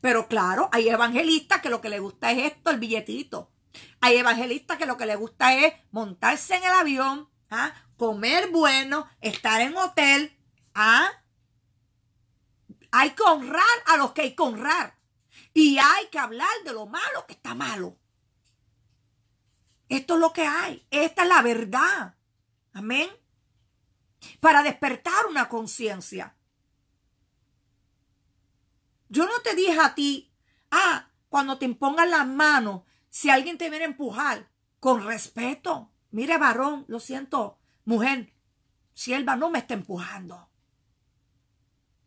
Pero claro, hay evangelistas que lo que les gusta es esto, el billetito. Hay evangelistas que lo que les gusta es montarse en el avión, ¿ah? comer bueno, estar en hotel. ¿ah? Hay que honrar a los que hay que honrar. Y hay que hablar de lo malo que está malo. Esto es lo que hay. Esta es la verdad. Amén. Para despertar una conciencia. Yo no te dije a ti, ah, cuando te impongan las manos, si alguien te viene a empujar, con respeto. Mire, varón, lo siento. Mujer, sierva, no me está empujando.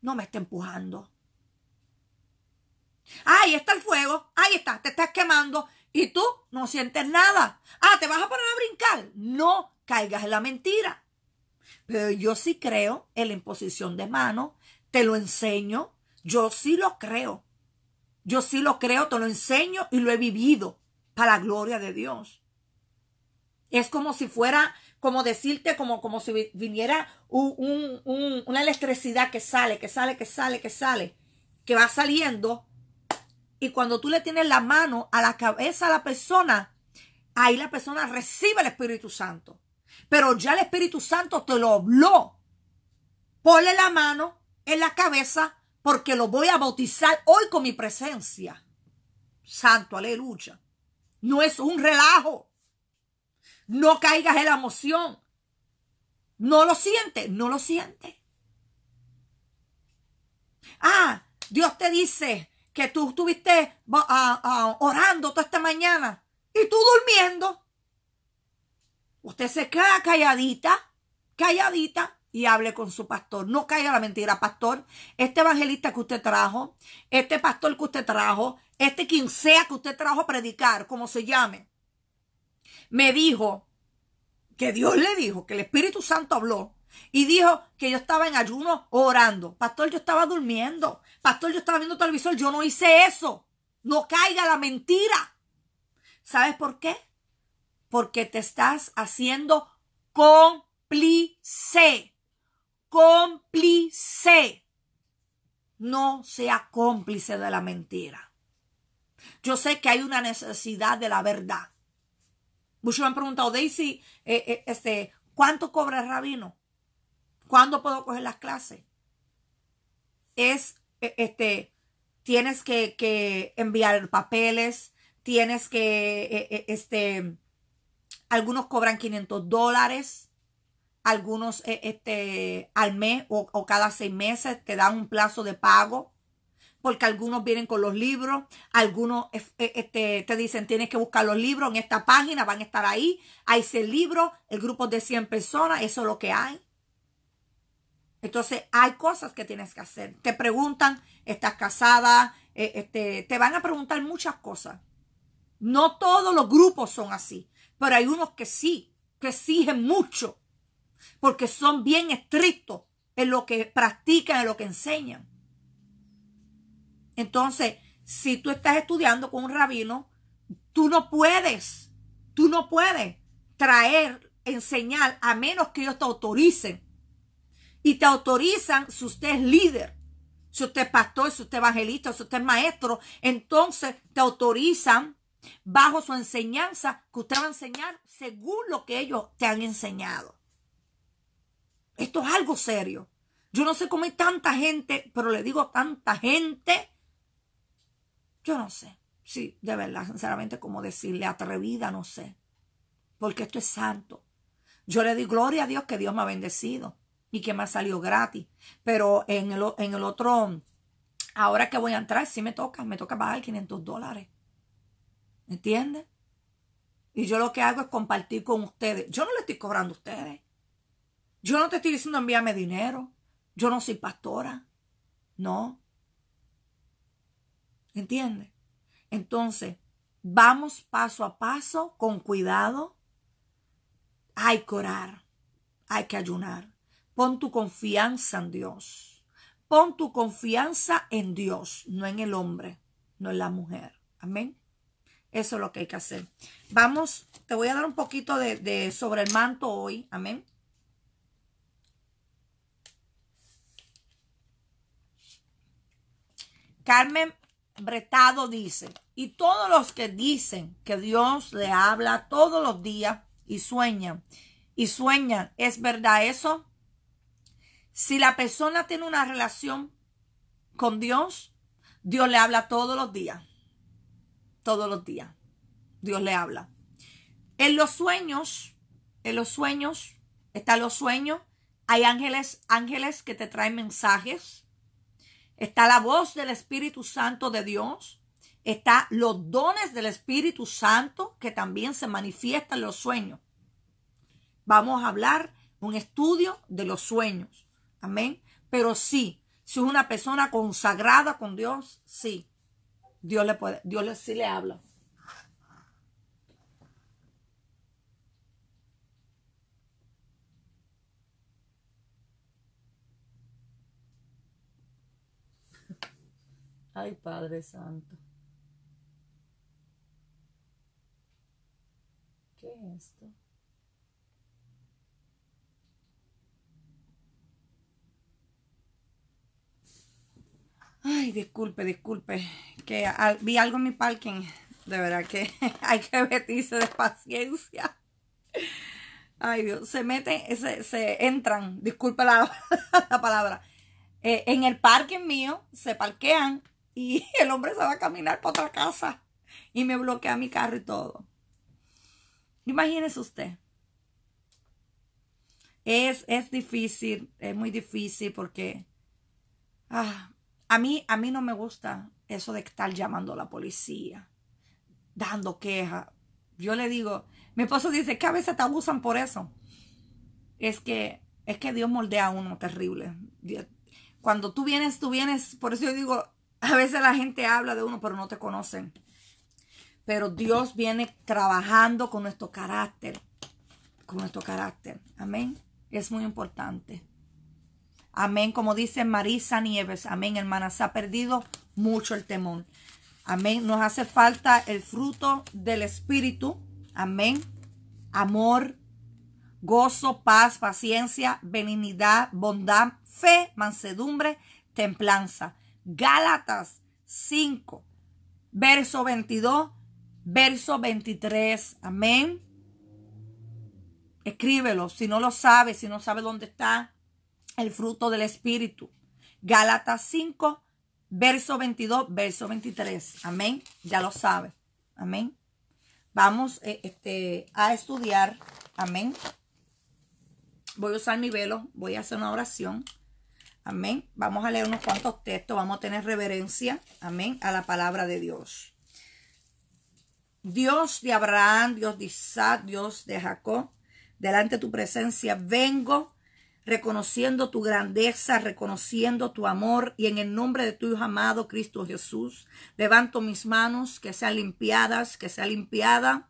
No me está empujando. Ahí está el fuego. Ahí está. Te estás quemando. Y tú no sientes nada. Ah, te vas a poner a brincar. No caigas en la mentira. Pero yo sí creo en la imposición de mano, Te lo enseño. Yo sí lo creo. Yo sí lo creo, te lo enseño y lo he vivido para la gloria de Dios. Es como si fuera, como decirte, como, como si viniera una electricidad que sale, que sale, que sale, que sale, que va saliendo. Y cuando tú le tienes la mano a la cabeza a la persona, ahí la persona recibe el Espíritu Santo. Pero ya el Espíritu Santo te lo habló. Ponle la mano en la cabeza porque lo voy a bautizar hoy con mi presencia. Santo, aleluya. No es un relajo. No caigas en la emoción. No lo sientes, no lo sientes. Ah, Dios te dice que tú estuviste orando toda esta mañana y tú durmiendo. Usted se queda calladita, calladita y hable con su pastor. No caiga la mentira, pastor. Este evangelista que usted trajo, este pastor que usted trajo, este quien sea que usted trajo a predicar, como se llame, me dijo que Dios le dijo, que el Espíritu Santo habló y dijo que yo estaba en ayuno orando. Pastor, yo estaba durmiendo. Pastor, yo estaba viendo televisor. Yo no hice eso. No caiga la mentira. ¿Sabes por qué? Porque te estás haciendo cómplice. Cómplice. No sea cómplice de la mentira. Yo sé que hay una necesidad de la verdad. Muchos me han preguntado, Daisy, eh, eh, este, ¿cuánto cobra el rabino? ¿Cuándo puedo coger las clases? Es, e, este, tienes que, que, enviar papeles, tienes que, e, e, este, algunos cobran 500 dólares, algunos, este, al mes o, o cada seis meses te dan un plazo de pago porque algunos vienen con los libros, algunos este, te dicen tienes que buscar los libros en esta página, van a estar ahí, hay ese libros, el grupo de 100 personas, eso es lo que hay. Entonces hay cosas que tienes que hacer. Te preguntan, estás casada, eh, este, te van a preguntar muchas cosas. No todos los grupos son así, pero hay unos que sí, que exigen mucho, porque son bien estrictos en lo que practican, en lo que enseñan. Entonces, si tú estás estudiando con un rabino, tú no puedes, tú no puedes traer, enseñar, a menos que ellos te autoricen. Y te autorizan si usted es líder, si usted es pastor, si usted es evangelista, si usted es maestro, entonces te autorizan bajo su enseñanza que usted va a enseñar según lo que ellos te han enseñado. Esto es algo serio. Yo no sé cómo hay tanta gente, pero le digo tanta gente yo no sé. Sí, de verdad, sinceramente, como decirle atrevida, no sé. Porque esto es santo. Yo le di gloria a Dios que Dios me ha bendecido y que me ha salido gratis. Pero en el, en el otro, ahora que voy a entrar, sí me toca, me toca pagar 500 dólares. ¿Me entiendes? Y yo lo que hago es compartir con ustedes. Yo no le estoy cobrando a ustedes. Yo no te estoy diciendo envíame dinero. Yo no soy pastora. No. ¿Entiendes? Entonces, vamos paso a paso, con cuidado. Hay que orar, hay que ayunar. Pon tu confianza en Dios. Pon tu confianza en Dios, no en el hombre, no en la mujer. Amén. Eso es lo que hay que hacer. Vamos, te voy a dar un poquito de, sobre el manto hoy. Amén. Carmen Bretado dice, y todos los que dicen que Dios le habla todos los días y sueña y sueñan, ¿es verdad eso? Si la persona tiene una relación con Dios, Dios le habla todos los días, todos los días, Dios le habla. En los sueños, en los sueños, están los sueños, hay ángeles, ángeles que te traen mensajes, está la voz del Espíritu Santo de Dios, está los dones del Espíritu Santo que también se manifiestan en los sueños. Vamos a hablar un estudio de los sueños. Amén. Pero sí, si es una persona consagrada con Dios, sí. Dios le puede, Dios le, sí le habla. Ay, Padre Santo. ¿Qué es esto? Ay, disculpe, disculpe, que vi algo en mi parking. De verdad que hay que vestirse de paciencia. Ay, Dios, se meten, se, entran, disculpe la, palabra, eh, en el parking mío, se parquean y el hombre se va a caminar para otra casa y me bloquea mi carro y todo. Imagínese usted. Es, es difícil, es muy difícil porque ah, a, mí, a mí no me gusta eso de estar llamando a la policía, dando queja. Yo le digo, mi esposo dice que a veces te abusan por eso. Es que, es que Dios moldea a uno terrible. cuando tú vienes, tú vienes, por eso yo digo, a veces la gente habla de uno, pero no te conocen. Pero Dios viene trabajando con nuestro carácter. Con nuestro carácter. Amén. Es muy importante. Amén. Como dice Marisa Nieves. Amén, hermana. Se ha perdido mucho el temor. Amén. Nos hace falta el fruto del Espíritu. Amén. Amor, gozo, paz, paciencia, benignidad, bondad, fe, mansedumbre, templanza. Gálatas 5, verso 22, verso 23. Amén. Escríbelo si no lo sabe, si no sabe dónde está el fruto del Espíritu. Gálatas 5, verso 22, verso 23. Amén. Ya lo sabe, Amén. Vamos eh, este, a estudiar. Amén. Voy a usar mi velo. Voy a hacer una oración. Amén. Vamos a leer unos cuantos textos, vamos a tener reverencia, amén, a la palabra de Dios. Dios de Abraham, Dios de Isaac, Dios de Jacob, delante de tu presencia vengo reconociendo tu grandeza, reconociendo tu amor y en el nombre de tu Hijo amado Cristo Jesús, levanto mis manos que sean limpiadas, que sea limpiada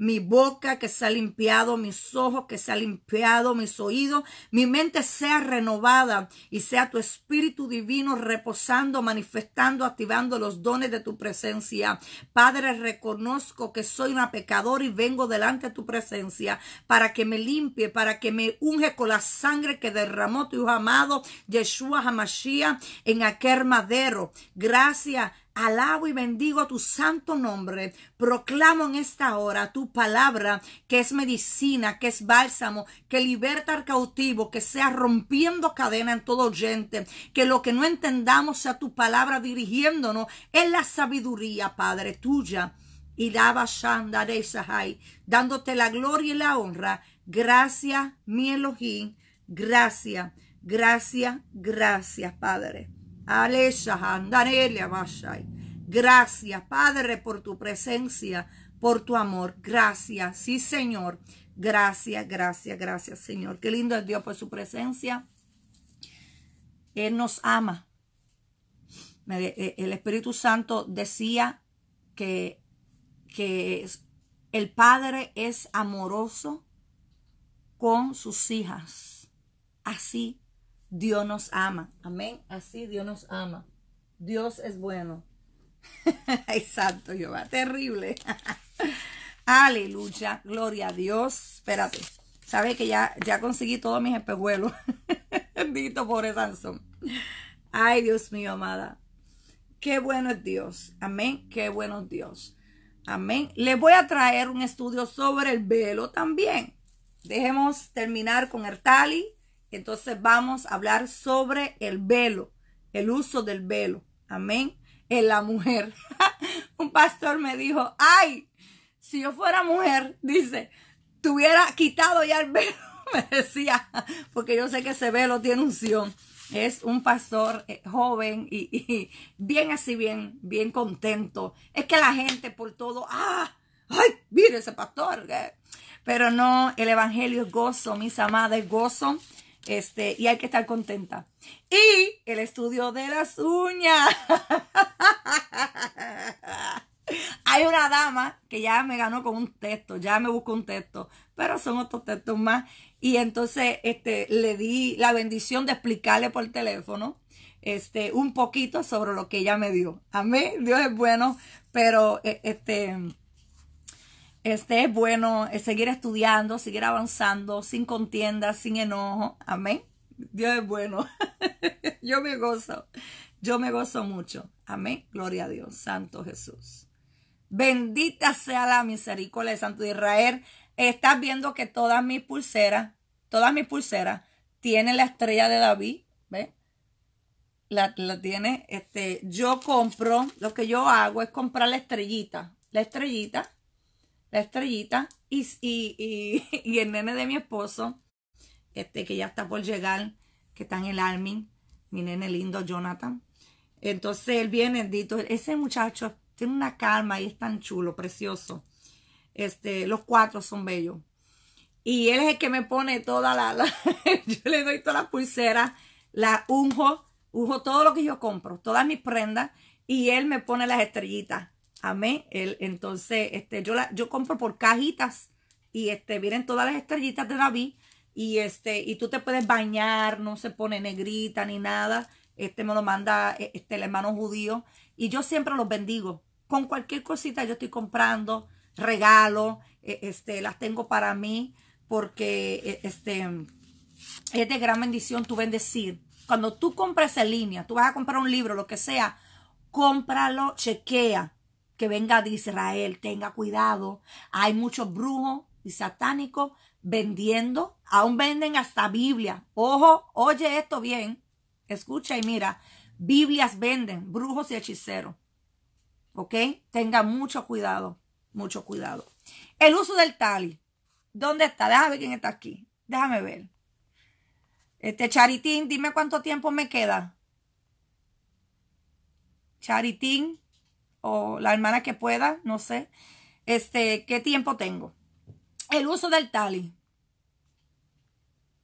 mi boca que se ha limpiado, mis ojos que se sea limpiado, mis oídos, mi mente sea renovada y sea tu espíritu divino reposando, manifestando, activando los dones de tu presencia. Padre, reconozco que soy una pecadora y vengo delante de tu presencia para que me limpie, para que me unge con la sangre que derramó tu amado Yeshua Hamashiach en aquel madero. Gracias Alabo y bendigo tu santo nombre. Proclamo en esta hora tu palabra que es medicina, que es bálsamo, que liberta al cautivo, que sea rompiendo cadena en todo oyente, que lo que no entendamos sea tu palabra dirigiéndonos en la sabiduría, Padre, tuya. Y daba Sahai, dándote la gloria y la honra. Gracias, mi Elohim. Gracias, gracias, gracias, Padre. Gracias, Padre, por tu presencia, por tu amor. Gracias, sí, Señor. Gracias, gracias, gracias, Señor. Qué lindo es Dios por su presencia. Él nos ama. Eh, el Espíritu Santo decía que, que el Padre es amoroso con sus hijas. Así Dios nos ama. Amén. Así Dios nos ama. Dios es bueno. Exacto, Jehová. Terrible. Aleluya. Gloria a Dios. Espérate. Sabe que ya, ya conseguí todos mis espejuelos. Bendito esa Sansón. Ay, Dios mío, amada. Qué bueno es Dios. Amén. Qué bueno es Dios. Amén. Les voy a traer un estudio sobre el velo también. Dejemos terminar con el tali entonces vamos a hablar sobre el velo, el uso del velo. Amén. En la mujer. Un pastor me dijo, ay, si yo fuera mujer, dice, tuviera quitado ya el velo. me decía, porque yo sé que ese velo tiene unción. Es un pastor eh, joven y, bien así, bien, bien contento. Es que la gente por todo, ah, ay, mire ese pastor. Eh". Pero no, el evangelio es gozo, mis amadas, es gozo este, y hay que estar contenta. Y el estudio de las uñas. Hay una dama que ya me ganó con un texto, ya me buscó un texto, pero son otros textos más. Y entonces este, le di la bendición de explicarle por teléfono este, un poquito sobre lo que ella me dio. a mí Dios es bueno, pero e, este, este es bueno seguir estudiando, seguir avanzando, sin contienda, sin enojo. Amén. Dios es bueno. Yo me gozo. Yo me gozo mucho. Amén. Gloria a Dios. Santo Jesús. Bendita sea la misericordia de Santo Israel. Estás viendo que todas mis pulseras, todas mis pulseras tienen la estrella de David. ¿Ves? La, la tiene, este, yo compro, lo que yo hago es comprar la estrellita. La estrellita la estrellita, y, y, y, el nene de mi esposo, este que ya está por llegar, que está en el Army, mi nene lindo Jonathan. Entonces él viene, bendito, ese muchacho tiene una calma y es tan chulo, precioso. Este, los cuatro son bellos. Y él es el que me pone toda la, yo le doy todas las pulseras, la unjo, unjo todo lo que yo compro, todas mis prendas, y él me pone las estrellitas. Amén. entonces, este, yo, la, yo compro por cajitas y este, vienen todas las estrellitas de David y este, y tú te puedes bañar, no se pone negrita ni nada. Este me lo manda e, este, el hermano judío y yo siempre los bendigo. Con cualquier cosita yo estoy comprando, regalo, e, este, las tengo para mí porque e, este, es de gran bendición tú bendecir. Cuando tú compras en línea, tú vas a comprar un libro, lo que sea, cómpralo, chequea que venga de Israel. Tenga cuidado. Hay muchos brujos y satánicos vendiendo. Aún venden hasta Biblia. Ojo, oye esto bien. Escucha y mira. Biblias venden, brujos y hechiceros. ¿Ok? Tenga mucho cuidado, mucho cuidado. El uso del tali. ¿Dónde está? Déjame ver quién está aquí. Déjame ver. Este Charitín, dime cuánto tiempo me queda. Charitín, o la hermana que pueda, no sé, este, qué tiempo tengo. El uso del tali.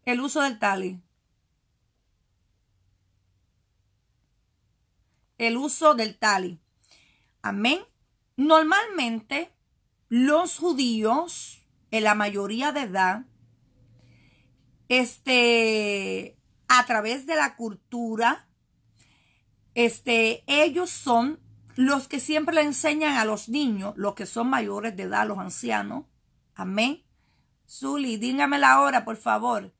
El uso del tali. El uso del tali. Amén. Normalmente los judíos, en la mayoría de edad, este, a través de la cultura, este, ellos son los que siempre le enseñan a los niños, los que son mayores de edad, los ancianos. Amén. Zuli, dígame la hora, por favor.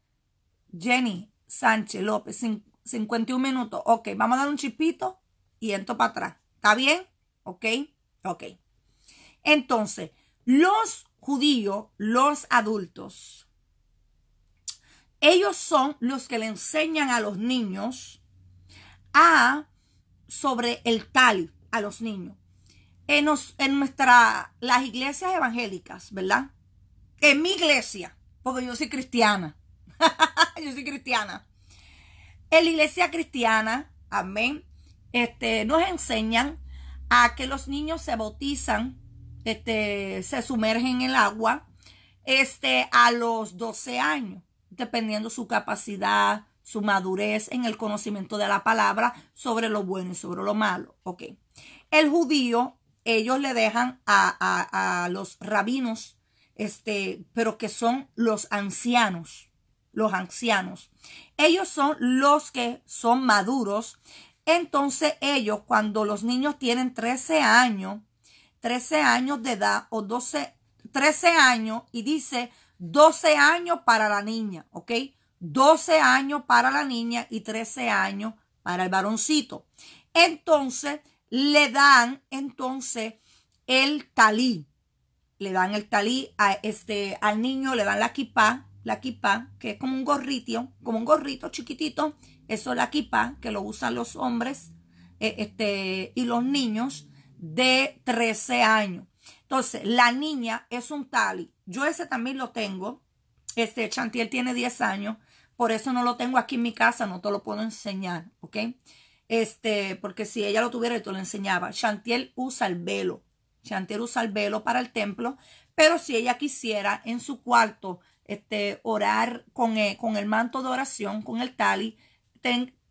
Jenny Sánchez López, 51 minutos. Ok, vamos a dar un chipito y entro para atrás. ¿Está bien? Ok, ok. Entonces, los judíos, los adultos, ellos son los que le enseñan a los niños a sobre el tal los niños. En, en nuestra, las iglesias evangélicas, ¿verdad? En mi iglesia, porque yo soy cristiana. yo soy cristiana. En la iglesia cristiana, amén, este, nos enseñan a que los niños se bautizan, este, se sumergen en el agua, este, a los 12 años, dependiendo su capacidad, su madurez en el conocimiento de la palabra sobre lo bueno y sobre lo malo. Ok. El judío, ellos le dejan a, a, a los rabinos, este, pero que son los ancianos. Los ancianos. Ellos son los que son maduros. Entonces ellos, cuando los niños tienen 13 años, 13 años de edad o 12, 13 años y dice 12 años para la niña, ¿ok? 12 años para la niña y 13 años para el varoncito. Entonces le dan entonces el talí. Le dan el talí a este, al niño, le dan la kipá, la kipá, que es como un gorrito, como un gorrito chiquitito. Eso es la kipá, que lo usan los hombres eh, este, y los niños de 13 años. Entonces, la niña es un talí. Yo ese también lo tengo. Este Chantiel tiene 10 años. Por eso no lo tengo aquí en mi casa, no te lo puedo enseñar, ¿ok? Este, porque si ella lo tuviera, yo te lo enseñaba. Chantiel usa el velo. Chantiel usa el velo para el templo, pero si ella quisiera en su cuarto este, orar con el, eh, con el manto de oración, con el tali,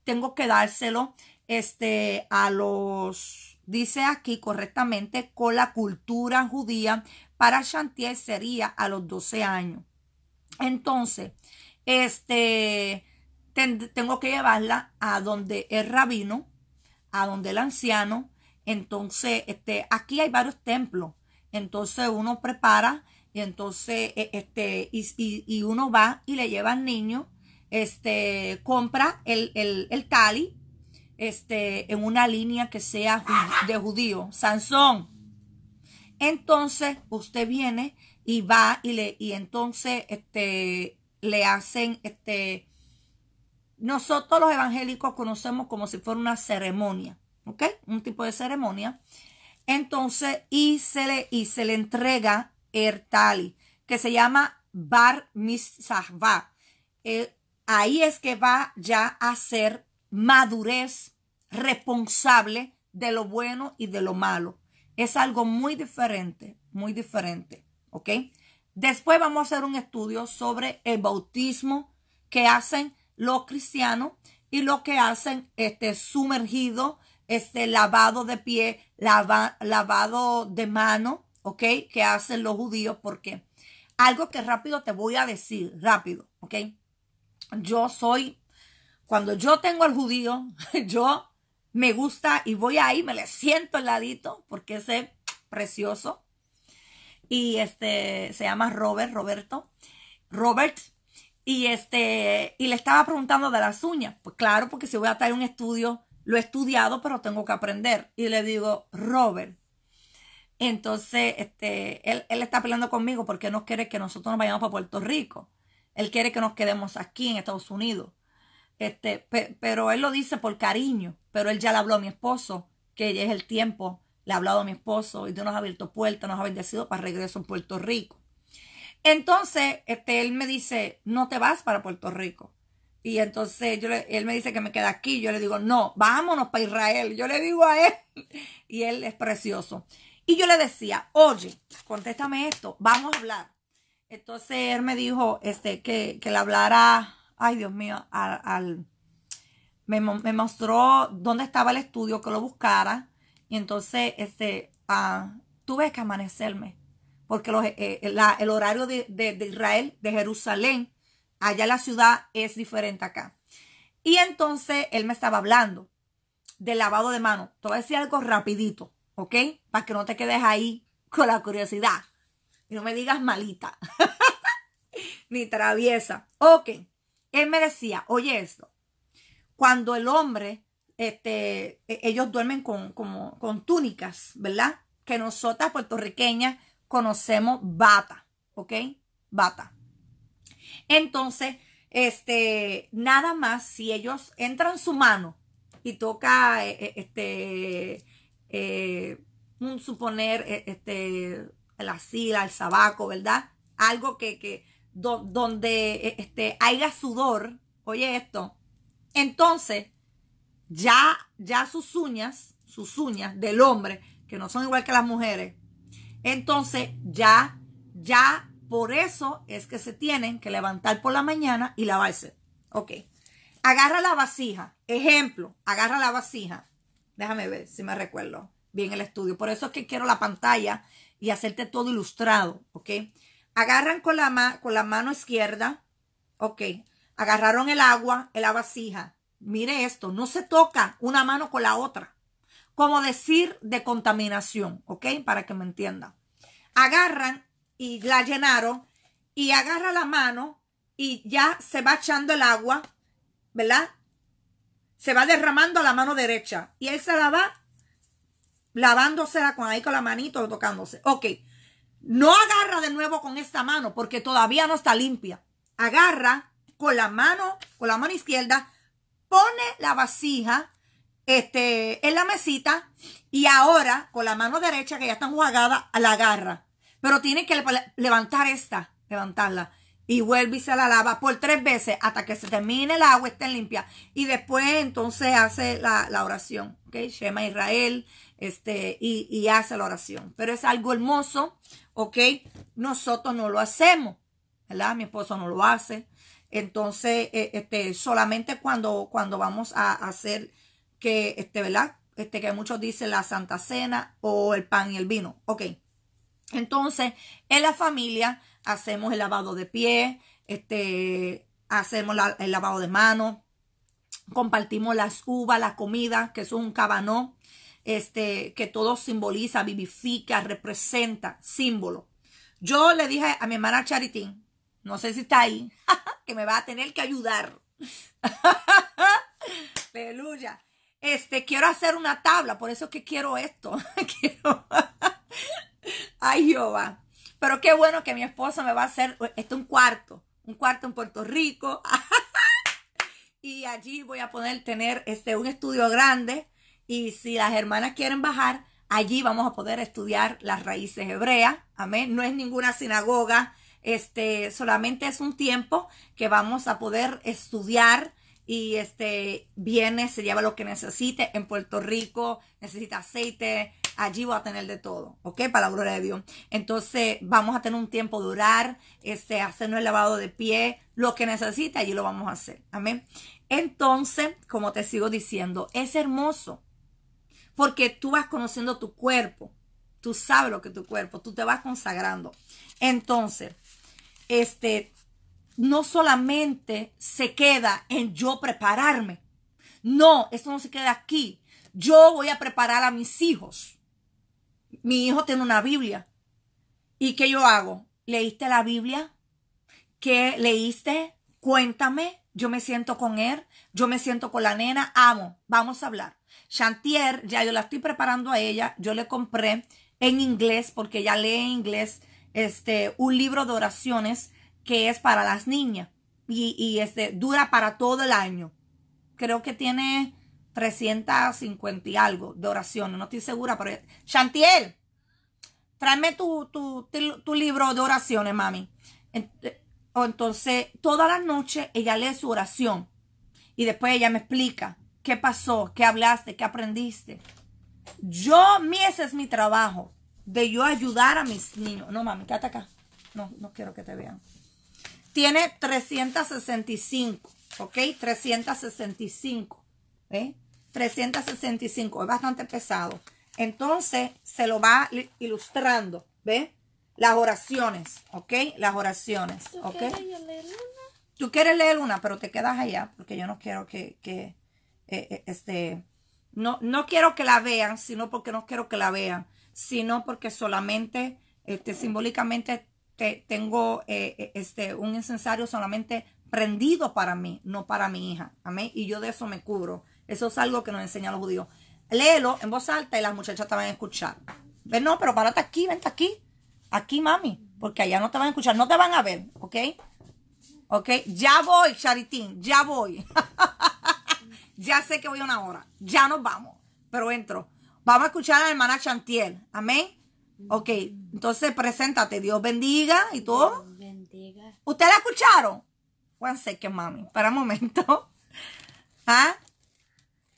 tengo que dárselo este, a los, dice aquí correctamente, con la cultura judía, para Chantiel sería a los 12 años. Entonces, este, tengo que llevarla a donde el rabino, a donde el anciano. Entonces, este, aquí hay varios templos. Entonces uno prepara y entonces, e, este, y, uno va y le lleva al niño, este, compra el, el, el tali, este, en una línea que sea de judío, Sansón. Entonces usted viene y va y le, y entonces, este, le hacen este. Nosotros los evangélicos conocemos como si fuera una ceremonia, ¿ok? Un tipo de ceremonia. Entonces, y se le, y se le entrega el tali, que se llama Bar Mitzvah. Eh, ahí es que va ya a ser madurez responsable de lo bueno y de lo malo. Es algo muy diferente, muy diferente, ¿ok? Después vamos a hacer un estudio sobre el bautismo que hacen los cristianos y lo que hacen este sumergido, este lavado de pie, lavado de mano, ¿ok? Que hacen los judíos porque algo que rápido te voy a decir, rápido, ¿ok? Yo soy, cuando yo tengo al judío, yo me gusta y voy ahí, me le siento al ladito porque es precioso y este se llama Robert, Roberto, Robert, y este, y le estaba preguntando de las uñas. Pues claro, porque si voy a traer un estudio, lo he estudiado, pero tengo que aprender. Y le digo, Robert. Entonces, este, él, está peleando conmigo porque no quiere que nosotros nos vayamos para Puerto Rico. Él quiere que nos quedemos aquí en Estados Unidos. Este, pero él lo dice por cariño, pero él ya le habló a mi esposo que ya es el tiempo le he hablado a mi esposo y Dios nos ha abierto puertas, nos ha bendecido para regreso a Puerto Rico. Entonces, este, él me dice, no te vas para Puerto Rico. Y entonces yo él me dice que me queda aquí. Yo le digo, no, vámonos para Israel. Yo le digo a él. Y él es precioso. Y yo le decía, oye, contéstame esto, vamos a hablar. Entonces él me dijo este, que, que le hablara, ay Dios mío, al, al me, me mostró dónde estaba el estudio, que lo buscara y entonces este, ah, tuve que amanecerme, porque eh, eh, el horario de, de, de, Israel, de Jerusalén, allá la ciudad es diferente acá. Y entonces él me estaba hablando del lavado de manos. Te voy a decir algo rapidito, ¿ok? Para que no te quedes ahí con la curiosidad. Y no me digas malita, ni traviesa. Ok, él me decía, oye esto, cuando el hombre este, e, ellos duermen con, túnicas, ¿verdad? Que nosotras puertorriqueñas conocemos bata, ¿ok? Bata. Entonces, este, nada más si ellos entran su mano y toca, eh, eh, este, eh, un suponer, este, la sila, el sabaco, ¿verdad? Algo que, donde, e, este, haya sudor, oye esto. Entonces, ya, ya sus uñas, sus uñas del hombre, que no son igual que las mujeres, entonces ya, ya por eso es que se tienen que levantar por la mañana y lavarse. Ok. Agarra la vasija. Ejemplo, agarra la vasija. Déjame ver si me recuerdo bien el estudio. Por eso es que quiero la pantalla y hacerte todo ilustrado. Ok. Agarran con la, con la mano izquierda. Ok. Agarraron el agua en la vasija mire esto, no se toca una mano con la otra. Como decir de contaminación, ¿ok? Para que me entienda. Agarran y la llenaron y agarra la mano y ya se va echando el agua, ¿verdad? Se va derramando a la mano derecha y él se la va lavándose con ahí con la manito tocándose. Ok, no agarra de nuevo con esta mano porque todavía no está limpia. Agarra con la mano, con la mano izquierda, pone la vasija este, en la mesita y ahora con la mano derecha que ya está enjuagada la agarra. Pero tiene que levantar esta, levantarla y vuelve y se la lava por tres veces hasta que se termine el agua, esté limpia. Y después entonces hace la, oración, ¿ok? Shema Israel, este, y, y, hace la oración. Pero es algo hermoso, ¿ok? Nosotros no lo hacemos, ¿verdad? Mi esposo no lo hace. Entonces, eh, este, solamente cuando, cuando vamos a hacer que, este, ¿verdad? Este, que muchos dicen la Santa Cena o el pan y el vino. Ok. Entonces, en la familia hacemos el lavado de pie, este, hacemos el lavado de manos, compartimos las uvas, la comida que es un cabanó, este, que todo simboliza, vivifica, representa, símbolo. Yo le dije a mi hermana Charitín, no sé si está ahí, que me va a tener que ayudar. aleluya, Este, quiero hacer una tabla, por eso que quiero esto. Ay, Jehová. Pero qué bueno que mi esposo me va a hacer, eh, esto un cuarto, un cuarto en Puerto Rico. y allí voy a poder tener este, un estudio grande. Y si las hermanas quieren bajar, allí vamos a poder estudiar las raíces hebreas. Amén. No es ninguna sinagoga este, solamente es un tiempo que vamos a poder estudiar y este viene, se lleva lo que necesite. En Puerto Rico necesita aceite, allí va a tener de todo, ¿ok? Para la de Dios. Entonces vamos a tener un tiempo de orar, este, hacernos el lavado de pie, lo que necesite, allí lo vamos a hacer, amén. Entonces, como te sigo diciendo, es hermoso porque tú vas conociendo tu cuerpo, tú sabes lo que es tu cuerpo, tú te vas consagrando. Entonces, este, no solamente se queda en yo prepararme. No, esto no se queda aquí. Yo voy a preparar a mis hijos. Mi hijo tiene una Biblia. ¿Y qué yo hago? ¿Leíste la Biblia? ¿Qué leíste? Cuéntame. Yo me siento con él. Yo me siento con la nena. Amo. Vamos a hablar. Chantier, ya yo la estoy preparando a ella. Yo le compré en inglés porque ella lee inglés este, un libro de oraciones que es para las niñas y, y este, dura para todo el año. Creo que tiene 350 y algo de oraciones, no estoy segura, pero... Chantiel, tráeme tu, tu, tu, libro de oraciones, mami. Entonces, toda la noche ella lee su oración y después ella me explica qué pasó, qué hablaste, qué aprendiste. Yo, mi ese es mi trabajo de yo ayudar a mis niños. No, mami, quédate acá. No, no quiero que te vean. Tiene 365, ¿ok? 365, ¿eh? 365, es bastante pesado. Entonces, se lo va ilustrando, ¿Ve? Las oraciones, ¿ok? Las oraciones, ¿ok? ¿Tú quieres leer una? Tú quieres leer pero te quedas allá, porque yo no quiero que, que eh, eh, este, no, no quiero que la vean, sino porque no quiero que la vean sino porque solamente este, simbólicamente tengo eh, este, un incensario solamente prendido para mí, no para mi hija. Amén. Y yo de eso me cubro. Eso es algo que nos enseñan los judíos. Léelo en voz alta y las muchachas te van a escuchar. Ven, no, pero párate aquí, vente aquí. Aquí, mami. Porque allá no te van a escuchar, no te van a ver, ¿ok? ¿Ok? Ya voy, Charitín, ya voy. ya sé que voy una hora. Ya nos vamos. Pero entro. Vamos a escuchar a la hermana Chantiel. Amén. Ok, entonces preséntate. Dios bendiga y todo. Dios bendiga. ¿Usted la escucharon? One second, mami. Para un momento. ¿Ah?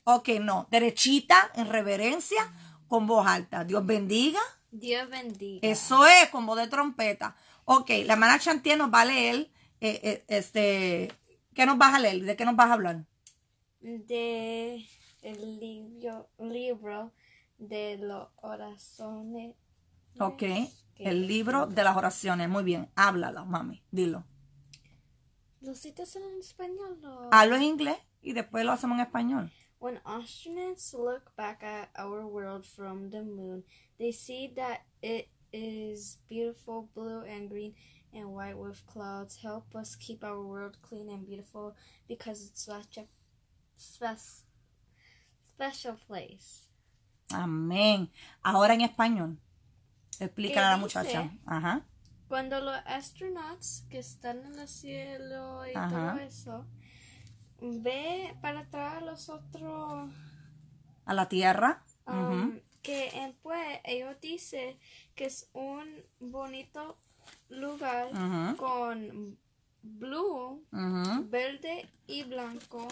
Ok, no. Derechita, en reverencia, con voz alta. Dios bendiga. Dios bendiga. Eso es, con voz de trompeta. Ok, la hermana Chantiel nos va a leer. Eh, eh, este, ¿Qué nos vas a leer? ¿De qué nos vas a hablar? De el libro, libro de los oraciones. Ok, el libro de las oraciones. Muy bien, háblalo, mami, dilo. ¿Los citas en español? O... Hablo en inglés y después lo hacemos en español. When astronauts look back at our world from the moon, they see that it is beautiful blue and green and white with clouds. Help us keep our world clean and beautiful because it's such a special place. Amén. Ahora en español. Explica a la muchacha. Ajá. Cuando los astronautas que están en el cielo y todo eso, ve para atrás a los otros. A la tierra. Um, que después pues, ellos dicen que es un bonito lugar con blue, verde y blanco.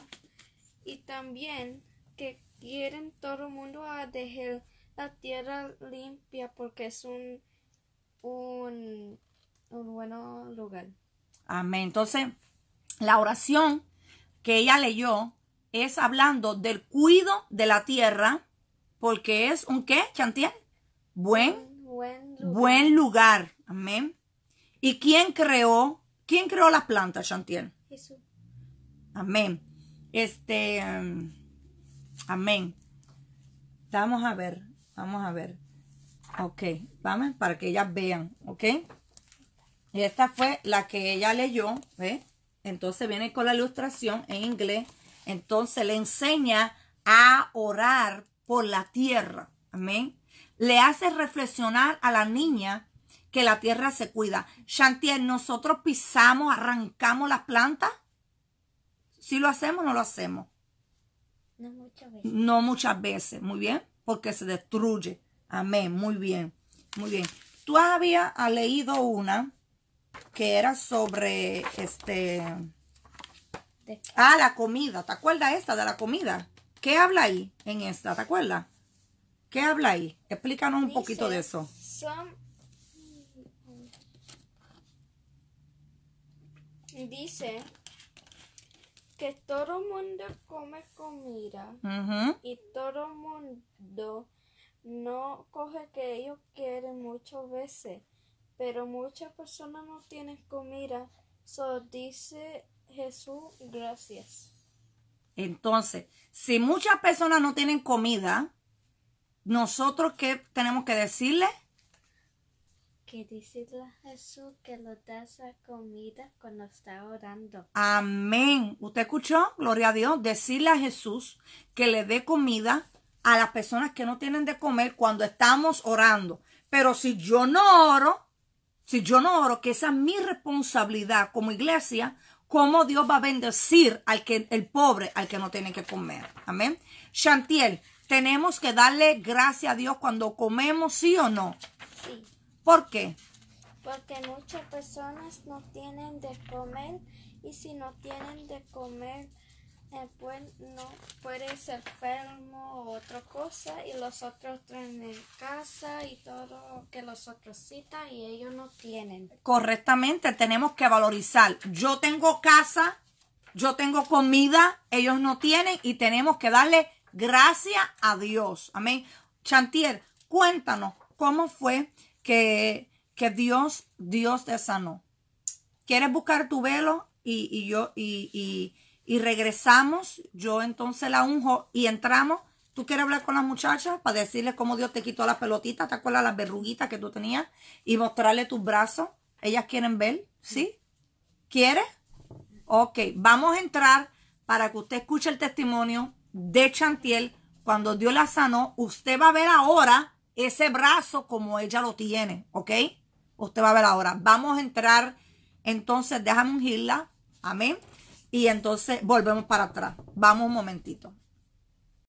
Y también que quieren todo el mundo a dejar la tierra limpia porque es un, un, un buen lugar. Amén. Entonces, la oración que ella leyó es hablando del cuido de la tierra porque es un qué, Chantiel? Buen, buen lugar. Amén. ¿Y quién creó? ¿Quién creó las plantas, Chantiel? Jesús. Amén. Este... Em, Amén. Vamos a ver, vamos a ver. Ok, vamos para que ellas vean, ok. Y esta fue la que ella leyó, Entonces viene con la ilustración en inglés. Entonces le enseña a orar por la tierra. Amén. Le hace reflexionar a la niña que la tierra se cuida. chantier, nosotros pisamos, arrancamos las plantas. Si lo hacemos o no lo hacemos. No muchas veces. No muchas veces, muy bien, porque se destruye. Amén, muy bien, muy bien. Tú habías ah, leído una que era sobre este... Ah, la comida. ¿Te acuerdas esta de la comida? ¿Qué habla ahí en esta? ¿Te acuerdas? ¿Qué habla ahí? Explícanos un poquito de eso. Dice que todo mundo come comida y todo mundo no coge que ellos quieren muchas veces, pero muchas personas no tienen comida, so dice Jesús, gracias. Entonces, si muchas personas no tienen comida, nosotros qué tenemos que decirle? Y decirle a Jesús que nos da esa comida cuando está orando. Amén. ¿Usted escuchó? Gloria a Dios. Decirle a Jesús que le dé comida a las personas que no tienen de comer cuando estamos orando. Pero si yo no oro, si yo no oro, que esa es mi responsabilidad como iglesia, cómo Dios va a bendecir al que el pobre, al que no tiene que comer. Amén. Chantiel, tenemos que darle gracias a Dios cuando comemos, ¿sí o no? Sí. ¿Por qué? Porque muchas personas no tienen de comer y si no tienen de comer, eh, pues no puede ser enfermo o otra cosa y los otros traen casa y todo que los otros citan y ellos no tienen. Correctamente, tenemos que valorizar. Yo tengo casa, yo tengo comida, ellos no tienen y tenemos que darle gracias a Dios. Amén. Chantier, cuéntanos cómo fue que, que Dios, Dios te sanó. ¿Quieres buscar tu velo? Y, yo, y, y, y, regresamos, yo entonces la unjo y entramos. ¿Tú quieres hablar con las muchachas? para decirles cómo Dios te quitó las pelotitas? ¿Te acuerdas las verruguitas que tú tenías? Y mostrarle tus brazos. Ellas quieren ver, ¿sí? ¿Quieres? Ok, vamos a entrar para que usted escuche el testimonio de Chantiel cuando Dios la sanó. Usted va a ver ahora ese brazo como ella lo tiene, ¿ok? Usted va a ver ahora. Vamos a entrar, entonces déjame ungirla, amén. Y entonces volvemos para atrás. Vamos un momentito.